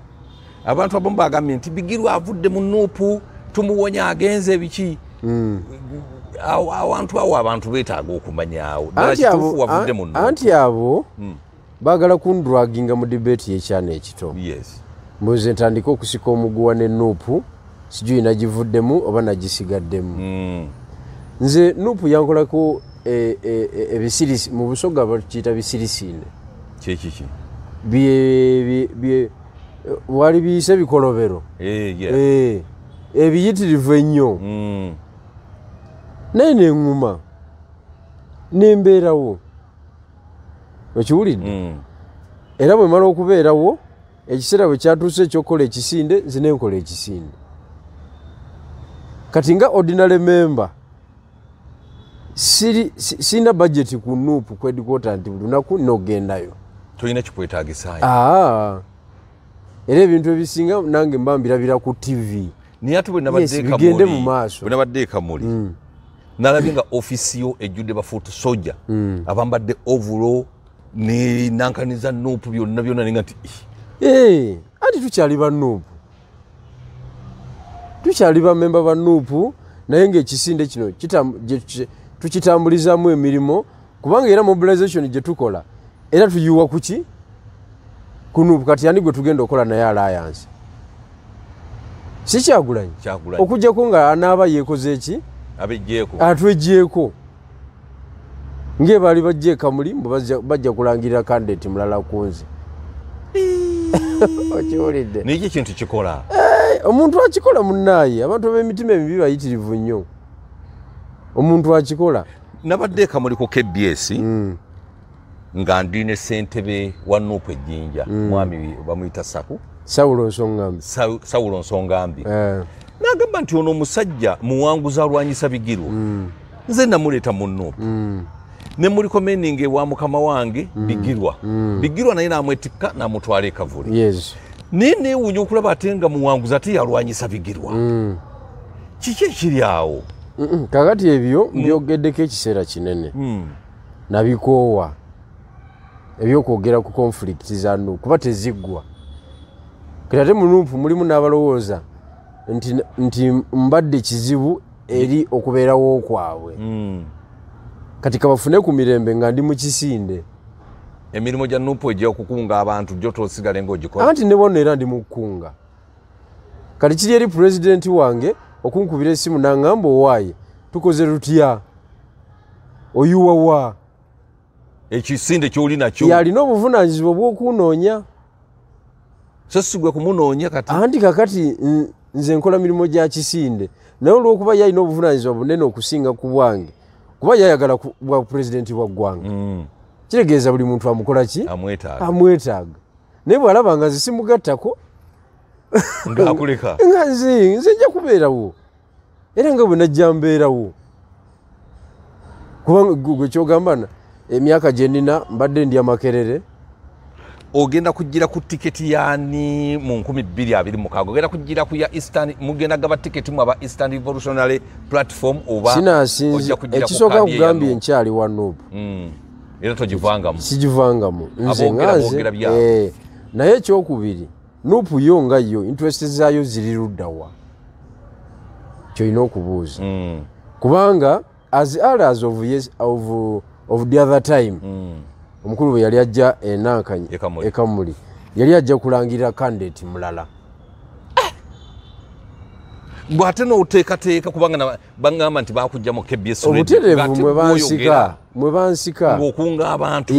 abantu abamu bagambye nti bigirwa avudde mu nuupu tumuwonya agenze ebiki hmm. awantu awo abantu betaaga okumanyaawoanti abo bagala kundraginga mu dibeeti hmm. yekyana ekito mbuze ntandika okusika omuguwa nenuupu sijui nagivuddemu oba nagisigaddemu hmm. nze nuupu yankolako eh, ebisirisi mu busoga bakiyita bisirisine kyekiki wali biyise bikolobero eh, eh, ebiyitirivu ennyo mm. naye neŋuma nembeerawo okiwulidde mm. era bwe mala okubeerawo ekiseera bwe kyatuuse ekyokukola ekisinde nze nenkola ekisinde kati nga ordinary memba sirina budget ku nuupu kwedikota nti buli lunaku nina okgendayo tolina kikwetagisaayo era ebintu ebisinga nange mbambirabira ku tv nayetebigende mu maaso bwenabadde ekamuli mm. nalabye nga ofisi yo ejjudde bafuuta soja mm. abambadde ovulo nenankaniza nuupu byonna byonna nenga nti eh, anti tukyali banuupu tukyali bamemba banuupu naye ngaekisinde kino tukitambulizamu emirimu kubanga era mobilization gyetukola era tuyuwa kuki kunuubu kati yani gwe tugenda okola naye alayansi sikyagulanyi okugjaku nga anaaba yeekoze eki atwejeeko ngaebaali bajja ekamuli mbu bajja kulangirira kandidati mulala ku nze okiwulidde nikyo kintu kikola eh, omuntu akikola munaayi abantu b'emitima emibi bayitirivu nnyo omuntu akikola nabadde ekamuli ku kbs mm. nga ndine sentebe wa nuku ejjinja mm. mwami bamuyita saku sawulo nsonga mbi eh. nagamba nti ono omusajja muwanguza alwanyisa bigirwa mm. nze namuleeta mu nuupu mm. nemuliko mening ewa mukama wange bigirwa bigirwa naye namwetikka namutwala ekavuli naye newunya okulaba ate nga muwanguza ate yalwanyisa bigirwa kiki ekiri awo kakati ebyo byogeddeko ekiseera kinene nabikoowa ebyokwogera ku conflict zanu kuba teziggwa kati ate munuupu mulimu n'abalowooza nti mbadde kizibu eri okubeerawo kwabwe hmm. kati kabafune ku mirembe nga ndi mukisinde emirimu gya nuupu egyokukunga abantu gyotosigale ngaogikoanti nebono era ndi mukukunga kati kiri eri pulezidenti wange okunkubira esimu nangamba owaaye tukoze lutya oyuwawa ekisinde kyoli nakyo yalina obuvunanyizibwa obwokunoonya sosigwe kumunoonya kati anti kakati nze nkola mirimu gya kisinde naye olwokuba yalina obuvunanyizibwa bunene okusinga ku bwange kuba yayagala bwa purezidenti bwa ggwanga mm. kiregeeza buli muntu amukola ki amwetaaga naye bwalabanga nze simugattako nga nze nze nja kubeerawo era nga bwe najja mbeerawo kubanga gwe kyogambana emyaka gyenina mbadde ndya makerere ogenda kugira ku tiketi yani mu 2026 ogenda kugira ku ya eastern mugenda gaba tiketi mu aba eastern revolutionary platform oba sinasinzi ekisoka kugambye nkyali wa nubu mm. era togivangamu sigivangamu nze ngaze eh, naye ekyokubiri nupu yo nga yo interest zaayo ziri ruddawa kyoyina okubuuza mm. kubanga as allies of, yes, of of the other time hmm. omukulu mm. we yali ajja enankanyi ekamuli e yali ajja kulangirira kandidati mulala bwate nootekateeka kubanga bagamba nti bakujja mu kbs obutereevu mwebansika mwebansika ngaokunga abantu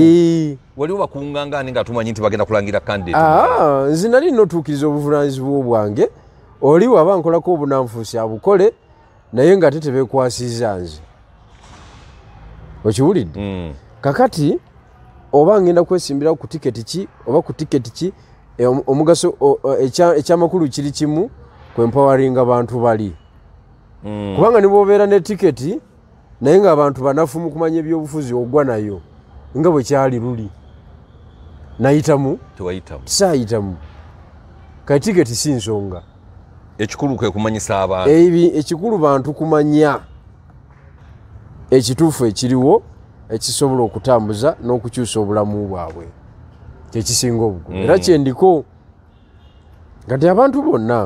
waliwo bakunganani nga tumanyi nti bagenda kulangira kandidate ah, nze nali nootuukiriza obuvunanyizibwa obwange oliwo aba nkolako obunanfuusi abukole naye nga tetebeekwasiza nze okiwulidde mm. kakati oba ngenda kwesimbirao ku tiketi ki oba ku tiketi ki e, omugaso ekyamakulu e, kiri kimu kwempowaringa bantu bali mm. kubanga nibobeera ne tiketi naye nga abantu banafu mukumanya ebyobufuzi ogwa nayo nga bwekyali luli nayitamu saayitamu kai tiketi si nsonga ekikulu kwekumanyisa abantu ekikulu bantu kumanya ekituufu ekiriwo ekisobola okutambuza n'okukyusa obulamu bwabwe kyekisinga obukulu era mm. kyendiko nga ti abantu bonna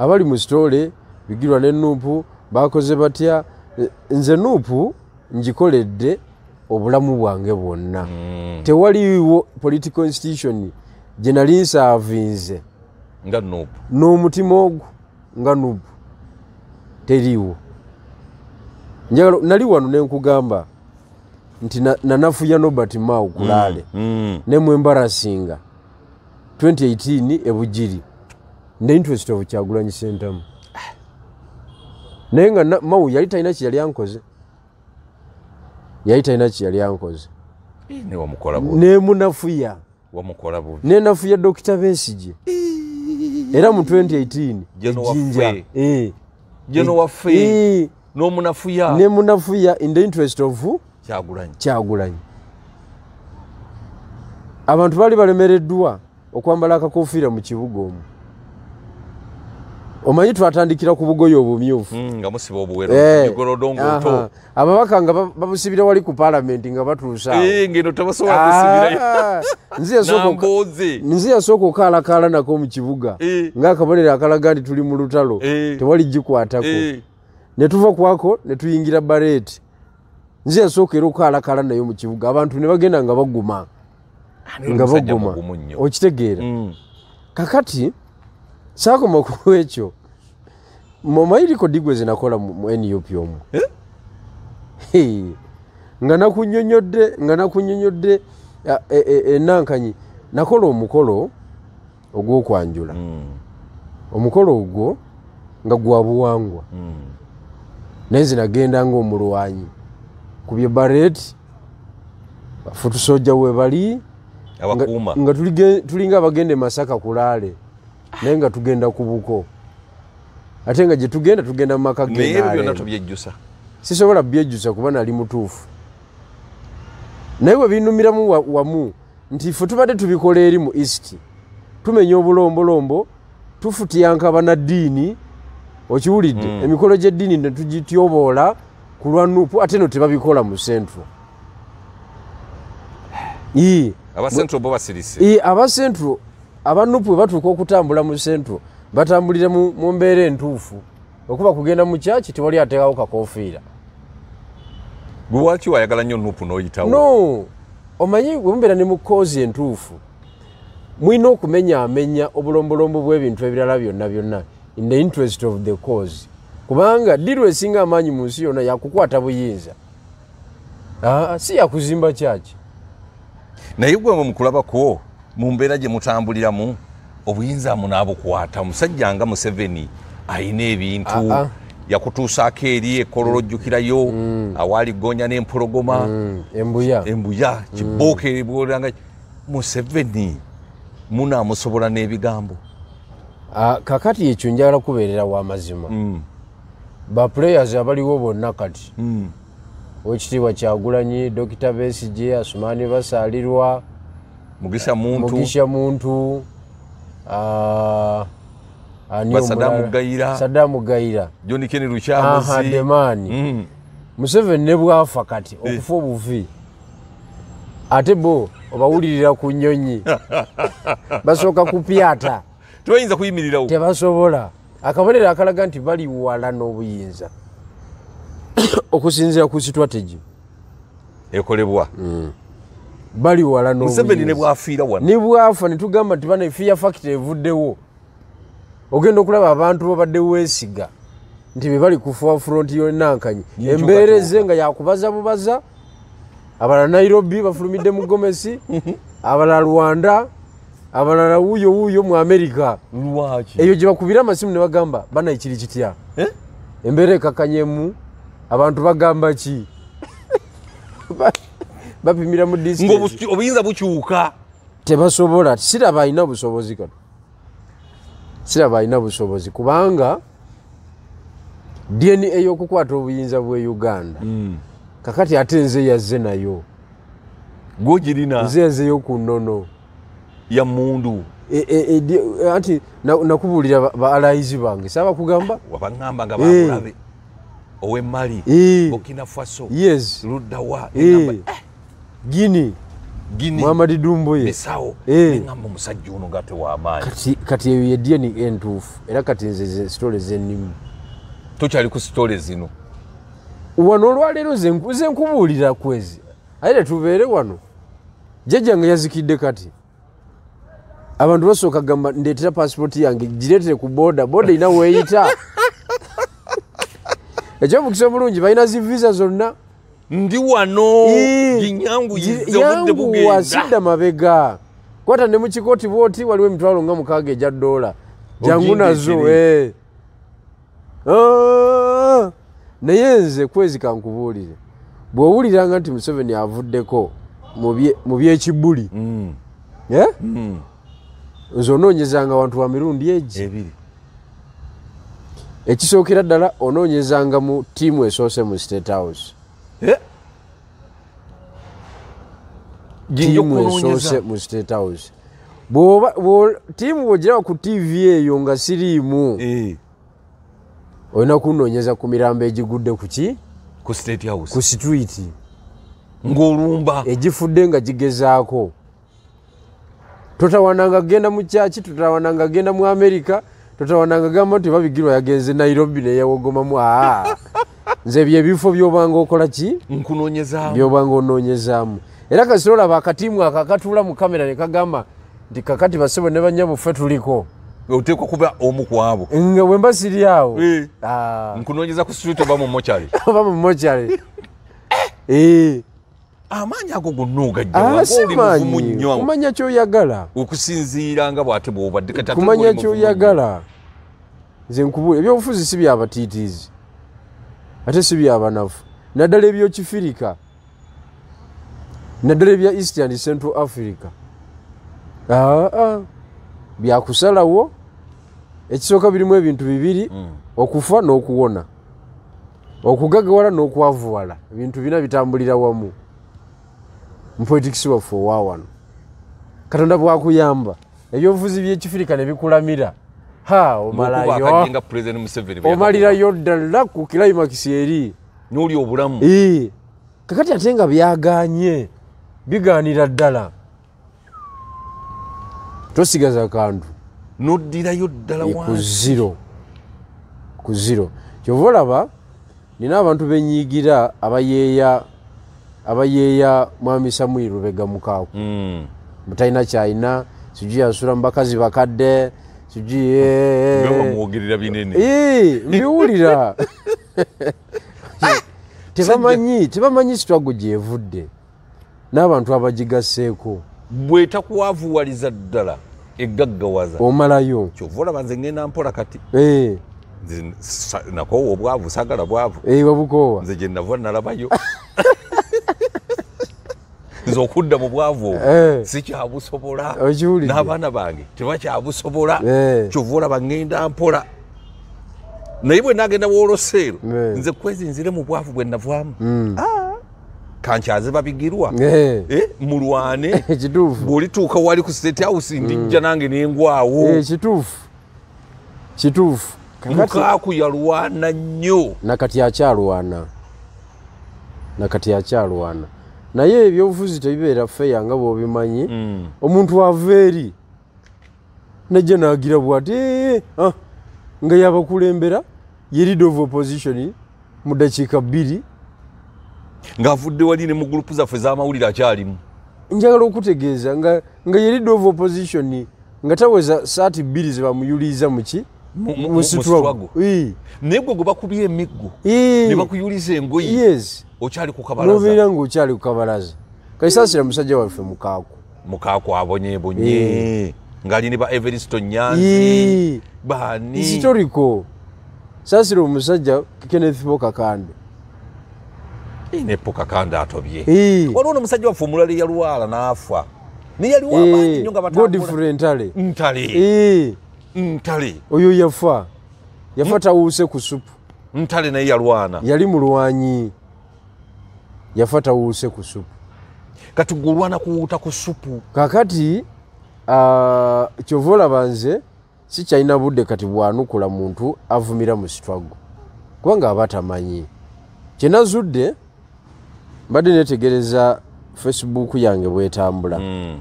abali mu sitoole bigirwa ne nuupu bakoze batya nze nuupu ngikoledde obulamu bwange bwonna mm. tewaliwo political institution gyenali nsavinze n'omutima ogwo nga nuupu teriiwo njagala nali wano nenkugamba nti nanafuya nobert mau kulale mm, mm. nemwembarasinga 2018 ebugiri ne e interest of kyagulanyi sentamu naye nga mau yali talina kyeyali ankoze yali talina kyeyali ankoze nemunafuya nenafuya dokita besije era mu 2018 ejinja nomunafuya nemunafuya in the interest of kyagulanyi abantu bali balemereddwa okwambala akakofiira mu kibuga omu omanyi twatandikira ku bugoyi obumyufu hmm, eh, ababaka nga babusibira wali ku palamenti nga batuusanze eh, ah, yasooka okaalakaala nako mu kibuga eh. ngaakabonero akalaga nti tuli mu lutalo tewali gikwatako netuva kwako netuyingira baleeti nze yasooka era okalakala naye mukibuga abantu nebagenda nga baguma nga baguma okitegeera mm. kakati sakoma kuekyo mumairiko digwezi nakola mu nup omu eh? nga nakunyonyodde nga nakunyonyodde enankanyi e, nakola omukolo ogwokwanjula mm. omukolo ogwo nga gwa buwangwa mm. naye nze nagenda ngaomulwanyi kubye baret fe tusojja webali nga tulinga abagenda emasaka kulaale naye nga tugenda ku buko ate nga gyetugenda tugenda mu maka gebyonatubyejjusa sisobola byejjusa kuba nali mutuufu naye webinumiramu wamu nti fe tubadde tubikola eri mu east tumenya obulombolombo tufutyankaba na ddiini okiwulidde hmm. emikolo gyeddiini netugityoboola kulwa nuupu ate no tebabikola mu centro abasentro abanupu webatuuka okutambula mu centro batambulire mu mbeera entuufu okuba kugenda mu kyaki tewali ateekawo kakofiira gwewakiwayagala nnyo nupu noyitawo no omanyi wemubeera ne mu koozi entuufu mulina okumenyaamenya obulombolombo bw'ebintu ebirala byonna byonna in the interest of the cause kubanga diru esinga amaanyi mu nsi yona yakukwata buyinza ah, si yakuzimba kyaki naye gwemwe mukulabako mu mbeera gye mutambuliramu obuyinza munaabukwata omusajja nga museveni ayina ebintu ah, ah. yakutuusaako eri ekololo mm. jjukirayo mm. awaali gonja n'empologoma mm, embuya kibooka eribwoeranga museveni munaamusobola n'ebigambo kakati ekyo njagala kubeerera wamazima mm. baplayers abaliwo bonna kati mm. wekitiibwa kyagulanyi dokita besg asumani basaalirwa mugisha muntu saddamu gaira demaani museveni ne bwafa kati eh. okufa obufi ate bo obawulirira ku nnyonyi basooka kupyata tebayinza kuyimirirawo tebasobola akabonero akalaga nti bali wala n'obuyinza okusinzira ku sitrategi ekolebwa mm. bali wala nmuseveni nebwafiira wa ne bwafa ne tugamba nti bana efiya fakita evuddewo ogenda okulaba abantu babadde weesiga nti bebali kufuwa fronti yonankanyi embeera eze nga yakubaza bubaza abalala nairobi bafulumidde mu gomesi abalala lwanda abalala wuyo wuyo mu america lwaki eyo gye bakubira amasimu ne bagamba banayikiri kitya eh? embeera ekakanyemu abantu bagamba ki bapimira mu disobuyinza bukyuka tebasobola siraba alina obusobozi kati siraba alina busobozi kubanga dna eyokukwata obuyinza bwe uganda mm. kakati ate nze yazze nayo gwogirina nze yazzeyo ku nnono ya mundu e, e, e, anti nakubuulira baalayizi bange sabakugamba ah, wabaŋamba nga bamulabe eh. owemali eh. bukinafaso luddawa eh. gini mwamadi dumbuyesawo neŋamba omusajja ono nga tewamaanyi kati eyo yediyeni entuufu era kati nze sitole zenimu tokyali ku sitole zino wano olwaleero zenkubuulira kwezi aye tetubeere wano jajjanga yazikidde kati abantu basooka gamba ndeetera pasipoti yange gireetere ku booda booda erina weeyita ekyobukisa obulungi balina ziviisa zonna ndi wano yanguwa sidda mabega kwata ne mukikoti bwoti waliwo emitwalo nga mukaaga egya dola jangu nazo ah! naye nze kwezi kankubuulire bw'owuliranga nti museveni avuddeko mu byekibuli nze onoonyezanga wantu wa mirundi egi ebiri ekisookera ddala onoonyezanga mu tiimu esoose mu state house eh? tiimu esoose mu state house tiimu bwogiraba ku tv eyo nga siriimu eh. olina kunoonyeza ku mirambo egigudde kuki ku street ngaolumba egifudde nga gigezaako totawananga kgenda mukyaki totawananga kgenda mu amerika totawananga gamba nti babigirwa yagenze nairobi neyawogomamu aa ah, ah. nze byebifo byobanga okolaki byobanga onoonyezaamu era kasiro laba akatiimu ako akatuula mu kamera ne kagamba nti kakati basebo ne banyabufe tuliko oteekwa kuba omu kwabo nga bwe mba siri awo eh. ah. nkunoonyeza ku street oba mu mochary oba mu mochary ee eh. amaanyi ago gonna ogajjaaimanyi ah, kyoyagala okusinziira nga bwate bwobaddekumanya kyoyagala nze nkubula ebyobufuzi si byabatiitiizi ate si byabanafu naddala ebyokifirika naddala ebya east and central africa aa byakusalawo ekisooka birimu ebintu bibiri hmm. okufa n'okuwona okugagawala n'okwavuwala ebintu bina bitambulira wamu mpolitikisi waffe owawano katonda bwakuyamba ebyobufuzi byekifirika nebikulamira ha omalayoomalirayo ddala ku kilaimakisi eri noli obulamu e, kakati ate nga byaganye biganira ddala tosigaza kantu noddirayo ddala kuziro kuziro kyova olaba nina abantu benyigira abayeeya abayeeya mwami samwiri rubega mukaako hmm. mutalina kyalina sijui yasula mubakazi bakadde sijuiwogerera eh, eh, eh. binene mbiwulira tebamanyi tebamanyi sitwago gyevudde n'abantu abagigaseeko bwetakuwavuwaliza ddala eggaggawaza omalayo kyova olaba nze ngenda mpola kati nakoowa obwavu sagala bwavu wabukoowa nze gyenava nalabayo nze okudda mu bwavu obwo eh. sikyabusobola n'abaana bange tebakyabusobola eh. kyova olaba ŋŋenda mpola naye bwe nagenda woloseero eh. nze kwezinzire mu bwavu bwe navaamu hmm. ah. kankyaze babigirwa mulwane bwolituuka wali ku state house ndijja hmm. nange nengwawo kituufu kituufu mukaaku yalwana nnyo nakati akyalwana nakati akyalwana naye ebyobufuzi tebibeera feya nga bwobimanyi mm. omuntu ava eri najja nagira bwati eh, ah, nga yabakulembera yelead of opposition mu dakiika bbiri ngaavudde wali ne mu gurupu zaffe zamawulire akyalimu njagala okutegeeza nga yelead of opposition nga taweza saati bbiri zebamuyuliiza mu ki nebwe gwe bakubya emiggo nebakuyuliza engoyi okyali kukabalanobeera ngaokyali kukabalaza kaisasira musajja waffe mukaako mukaako abonyebonye ngaalini ba everisto nyanzi bani historiko sasira omusajja kenneth pokakando nepokakando atobye waliwo nomusajja waffe omulala eyalwala naafa neyaliwo abanyo nga godfrentale ntale Mm, ntale oyo yafa yafa mm. tawuuse ku supu ntale naye yalwana yali mulwanyi yafa tawuuse ku supu kati golwana kuwuuta ku supu kakati uh, kyova olaba nze sikyalina budde kati bwanukula muntu avumira mu sitwago kubanga aba tamanyi kyenazudde mbadde netegereza facebook yange bwetambula mm.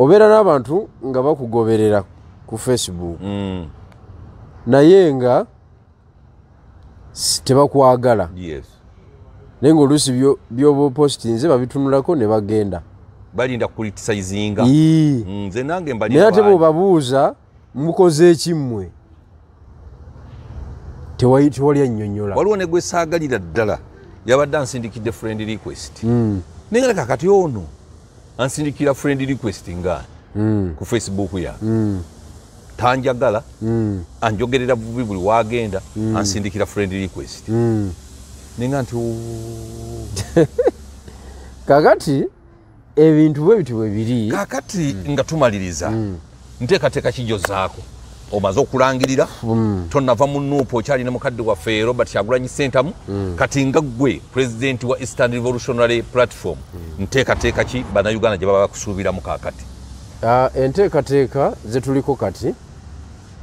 obeera n'abantu nga bakugobererako ku facebook mm. naye nga tebakwagala naye nga oluusi byoba opositinze babitunulako ne bagenda mm, naye ate bwebabuuza mukoze ekimmwe tewali annyonnyola waliwo negwesaagalira ddala yabadde ansindikidde friend request mm. naye nga kakati ono ansindikira friend request nga ku facebook yange tanjagala mm. anjogerera bubi buli wagenda mm. ansindikira friend request mm. ninga nti oh. kakati ebintu bwebiti bwebiri kakati nga tumaliriza nteekateeka kijozaako omaze okulangirira tonava munuupa okyalina mukadde waffe robert kyagulanyi sentamu kati nga gwe president wa eastern revolutionary platform nteekateeka ki bannayuganda gye baba bakusuubiramu kakati ah, enteekateeka zetuliko kati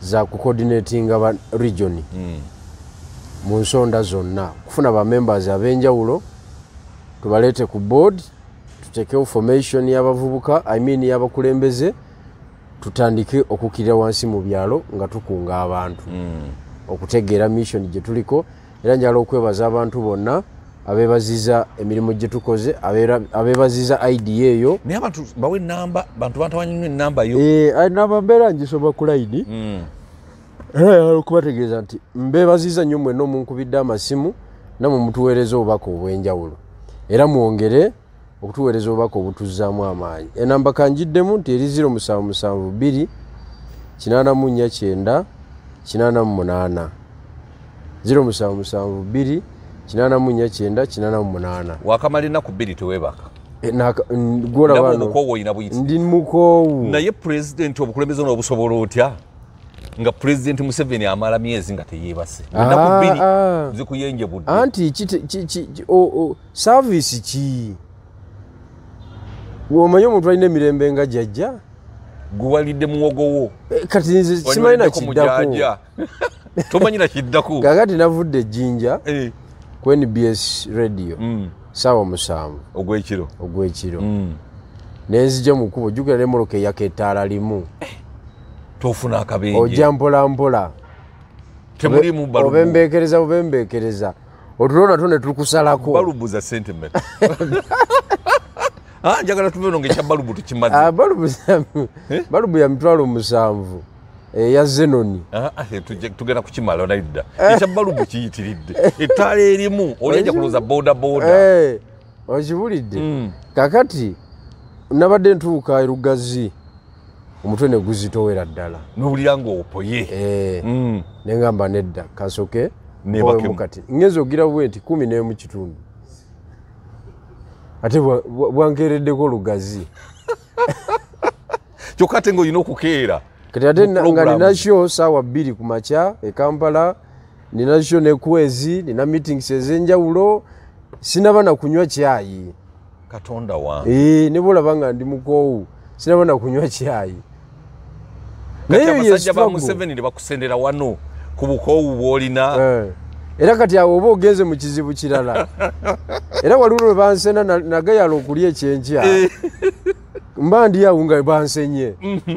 zakucodinatinga ba region hmm. mu mm. nsonda zonna kufuna bamembers abenjawulo tubalete ku board tutekewo formation yabavubuka I mean yabakulembeze tutandike okukirira wansi mu byalo nga tukunga abantu mm. okutegeera mission gye tuliko era njala okwebaza abantu bonna abebaziza emirimu gyetukoze abebaziza idia eyo naye abantu bawa enamba bantu bantawanyinw enamba yo eh, namba mbeera ngisoma ku hmm. laidi okubategeeza nti mbebaziza nnyo mwenna omunkubidde amasimu namwe mutuweereza obubaka obwenjawulo era mwongere okutuweereza obubaka obutuzaamu amaanyi enamba kanjiddemu nti eri 0772 849 0772 8nakamalnakubiriwebakanaye eh, president obukulembeze nobusobola otya nga president museveni amala myezi nga teyebase ah, ah. zikuyenjebuanti savisi ki omanye omuntu alina emirembe nga jajja gewalidde muwogowo eh, kati nze simanyi nakiddakotomanyi nakiddaku gagati navudde ejjinja eh. ku nbs radio mm. saawa musanvu ogwekiro ogwekiro mm. nenzija mukubo jukira nemoloka eyaka etaala limu eh, tofuna akabenje ojja mpolampola temulimu balubu obe mbekereza obe mbekereza otulona tone tukusalako balubuza sentiment ah, njagala tuve nonga ekyabalubu ah, tukimaze eh? balubu ya mitwalo musanvu eya eh, zenoni ah, ah, eh, tugenda kukimala onayidda ekyabalubu eh, kiyitiridde ettaala erimu olyajja kulooza bodaboda okibulidde hmm. kakati nabadde ntuuka erugazi omutwe neguzitowera ddala nowulira ngaopoye hmm. neŋgamba nedda kansoke kati ŋezi ogira bwe nti kumi nemu kitundu ate bwankereddeko olugazi kyokka ate ngaolina okukeera kati ate nga nina sho saawa bbiri ku makya ekampala nina sho nekwezi nina meetings ezenjawulo sinaba nakunywa kyayi katonda wange e, nibulaba nga ndi mukowu sinaba nakunywa kyayi nayeyebakusendera wano ku bukowu bwolina e, era kati awo oba ogenze mu kizibu kirala era waliwo lwe bansena nagayala okulya ekyenkya e. mba ndi yawu mhm. nga bansenye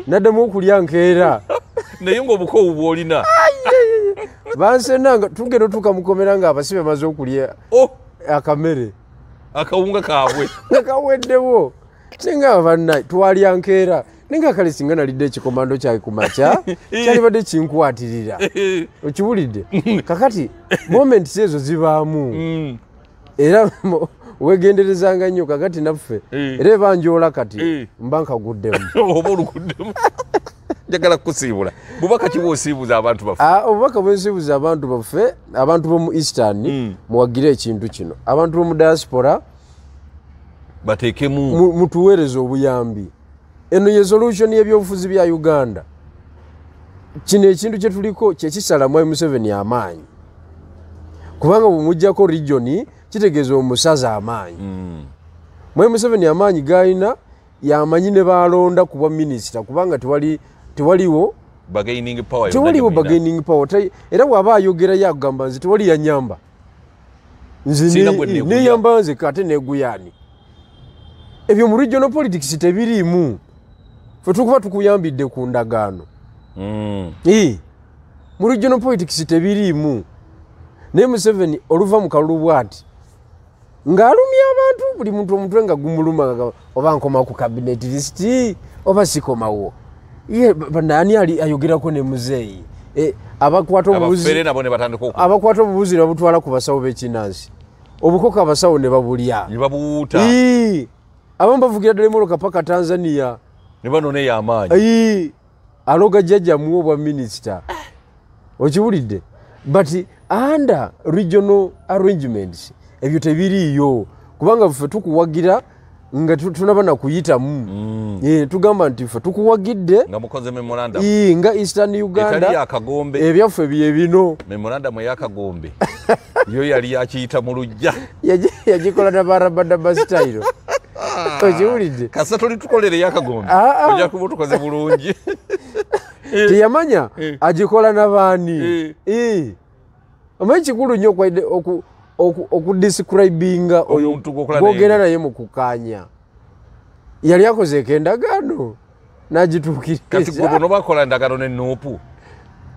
naddamu okulya nkeera naye ngaobukowu bwolina bansenanga tugenda tukamukomera nga abasibe maze okulya oh. akamere akawunga kaabwe nga kaweddewo singa abanna twalya nkeera ninga kale singa nalidde ekikomando kyawe kumakya eh. kyalibadde kinkwatirira eh. okiwulidde mm. kakati momenti ezo zibaamu mm. era wegenderezanga nnyo kakati naffe eh. era ebanjoola kati eh. mba nkaguddemuobaolukuddemu njagala kukusiibula bubaka kibaosiibuza abantu baffe ah, obubaka bwensiibuza abantu baffe abantu b'omu eastern muwagire hmm. ekintu kino abantu b'omu diaspora batekemu mutuweereza obuyambi eno ye solution y'ebyobufuzi bya uganda kino ekintu kyetuliko kyekisala mu m7 amaanyi kubanga bwemugjako rigioni kitegeeza omusaze amaanyi mm. mwe museveni amaanyi galina yamanyi ne balonda kubwa minisita kubanga tewaliwotewaliwo bagaining power era waba ayogerayo akugamba nze tewali yanyamba nzeneyamba nze kate neguyani ebyo mu regional politics tebirimu fetukuba tukuyambidde ku ndagaano mm. mu regional politics tebirimu naye museveni oluva mu kalulu bw ati ng'alumya abantu buli muntu omutwe nga gumuluma oba nkoma ku cabinet list oba sikomawo ani ayogerako ne muzeeyi e, abakwata obubuzi nebabutwala ku basawo b'ekinansi obukoka abasawo ne babulya abamu bavugira ddala emoloka paka tanzania nebanoneyamaanyi aloga jajjamu obwa minisita okiwulidde but under regional arrangements ebyo tebiriiyo kubanga ffe tukuwagira nga tunaba nakuyitamu mm. eh, tugamba nti ffe tukuwagidde nga eastern uganda ebyaffe byebino yo yali yakiyita mu lujja yagikola nabarabadaba sitairo okiwulidde kasa tolitukolere yakagombe ah, ah. oja kuba otukoze bulungi eh. teyamanya eh. agikola nabaani omanye kikulu nnyo okudisikurayibinga gogera naye mukukanya yali akozeeka endagaano nagitukirnobakola endagaano nenupu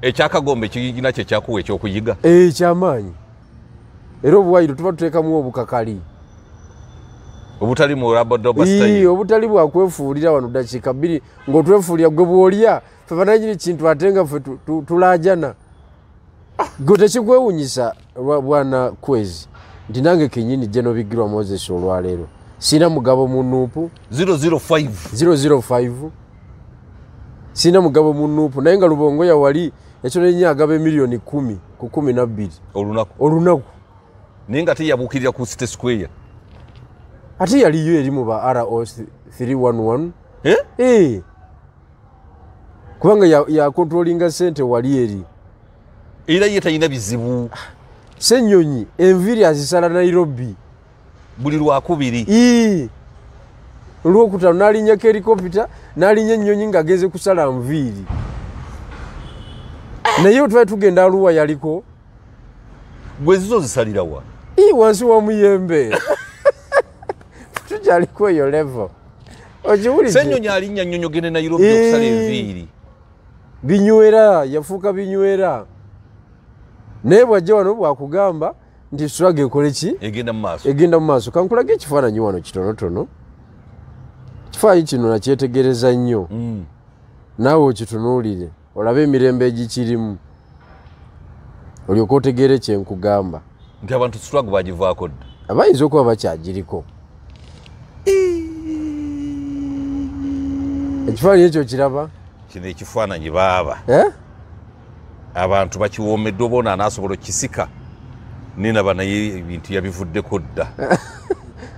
ekyakagombe kinakyo kyakuwa ekyokuyiga ekyamaanyi era obuwairo tuba tuteekamu obukakali obutali bwakwefuulira wano dakiika bbiri ngaotwefuulira gwe bwolya fe bananyini kintu ate nga fe tulaajana gwe tekikwewunyisa lwabwana kwezi ndinange kenyini gye nobigirwa moses olwaleero siina mugabo munuupu 005 siina mugabo munuupu naye nga lubongo yawali ekyo nenya agaba emiliyoni 1 ku 12 olunaku naye nga teyabuukirira ku state square ate yaliyo eri mu ba ro 311 eh. kubanga yakontrolinga sente wali eri era yetayina bizibu senyonyi enviri azisala nairobi buli lwakubiri olwokutano nalinyako helikopita nalinya enyonyi ngaageze kusala nviiri naye otwali tugenda aluwa yaliko gwezizo zisalirawa wansi wa muyembe tukyaliku eyo levo okiwulisenyonyi alinya nyonyogene nairobi okusala enviiri binywera yafuuka binywera naye bwajja wano bwakugamba nti sraga ekoleki egenda mu maaso kankulaga ekifaananyi wano kitonotono ekifaananyi kino nakyetegereza nnyo mm. naawe okitunuulire olabe emirembe egikirimu olyoka otegeere kyenkugamba nti abantu sraga bagivaako dda abayinza okuba bakyagiriko ekifaananyi ekyo kiraba kino ekifaananyi baaba eh? abantu bakiwomeddwa obona anasobola okkisika ninaba naye ebintu yabivuddeko dda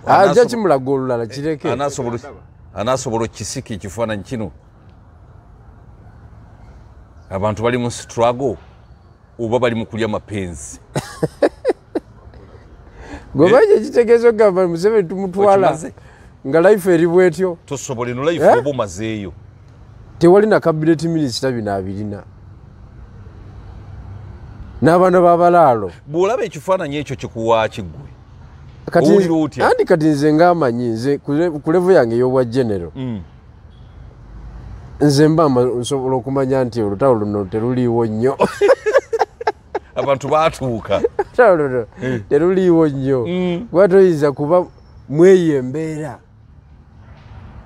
aja ah, kimulaga olulala kireke anasobola okkisika ekifaananyi kino abantu bali mu strago oba bali mukulya mapenzi gwebaki ekitegeezo gamba museveni tumutwala nga laife eri bwetyo tosobole nolaife eh? oba omazeeyo tewali na kabineti minisita bino abirina nabano babalaalo bwolaba ekifaananyi ekyo kikuwakiggwe andi kati nze ngaamanyi nze ku levu yange eyobwa genero mm. nze mba nsobola okumanya nti olutawo luno teruliiwo nnyo abantu baatuuka olutawo luno eh. teruliiwo nnyo mm. kuba toyinza kuba mweyo embeera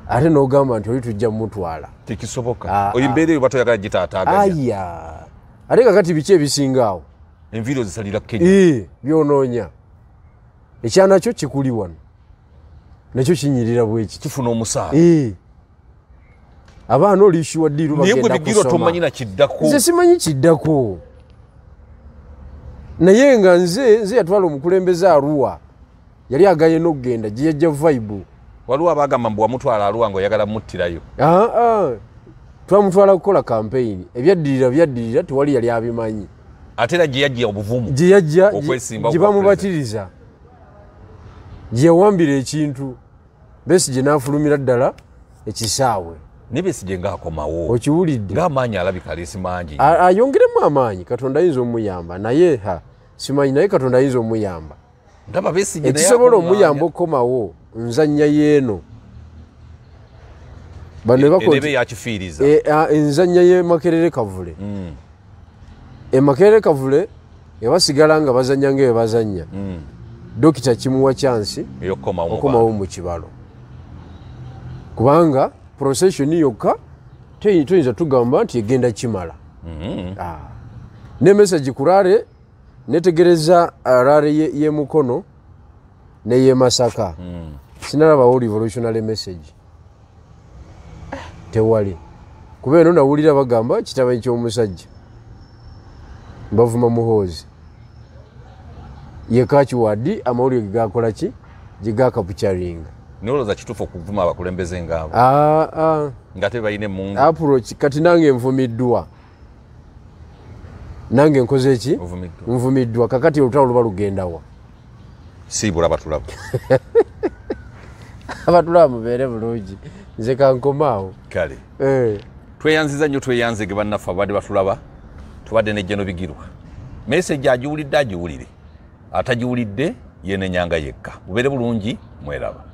ate n'ogamba nti oli tujja mumutwala tekisoboka ah, oyo mbeera ah. eyo batoyagala gitaataagaya aya ate kakati biki ebisingaawo enviiri ozisalira kenya byonoonya ekyanakyo kikuli wano nakyo kinyirira bweki kifuna omusaala abaana oliisi waddiirubagendakusomanze simanyi kiddako naye nga nze nze yatwala omukulembeze arua yali agayena okugenda gye yajja vaibu waliwo abagamba mbuwamutwala arua ngaoyagala mmuttirayo aa ah, ah. twamutwala kukola kampeyini ebyaddirira byaddirira tewali yali abimanyi ate era gyeyajja obuvumu gyeyajja gyebamubatiriza gyeyawambira ekintu besi gye naafulumira ddala ekisaawe nebesije ngaakomawo okiwulidde ngaamaanyi alabika lesi mangi ayongeremu amaanyi katonda ayinza omuyamba naye ha simanyi naye katonda ayinza omuyamba ndaba besi ekisobola omuyamba okukomawo nzannya yeeno banebakyakifiriza e- e enzanya yemakerere kavule hmm. emakerere kavule ebasigala nga bazanya nga ebazanya hmm. dokita kimuwa kyansi okomawo mukibalo kubanga procesioni yokka tuyinza tugamba nti egenda kimala hmm. ah. nemesagi kurare netegereza ah, rare yemukono neyemasaka sinalabawo revolutionary message tewali kuba eno nawulira bagamba kitaba ekyomusajja bavuma muhoozi yekakiwaddi amawulire gegakolaki gegakabucyalinga nolooza kitufu okuvuma abakulembeze ngaabo ah, ah. nga tebalina emungu aproc kati nange nvumiddwa nange nkoze eki nvumiddwa kakati olutalo luba lugendawa siibula batulaba abatulaba mubeere bulungi nze kankomaawo kale eh. tweyanziza nnyo tweyanze ge bannaffe abadde batulaba tubadde nejjeno bigirwa mesege agiwulidde agiwulire atagiwulidde yenenyanga yekka mubere bulungi mweraba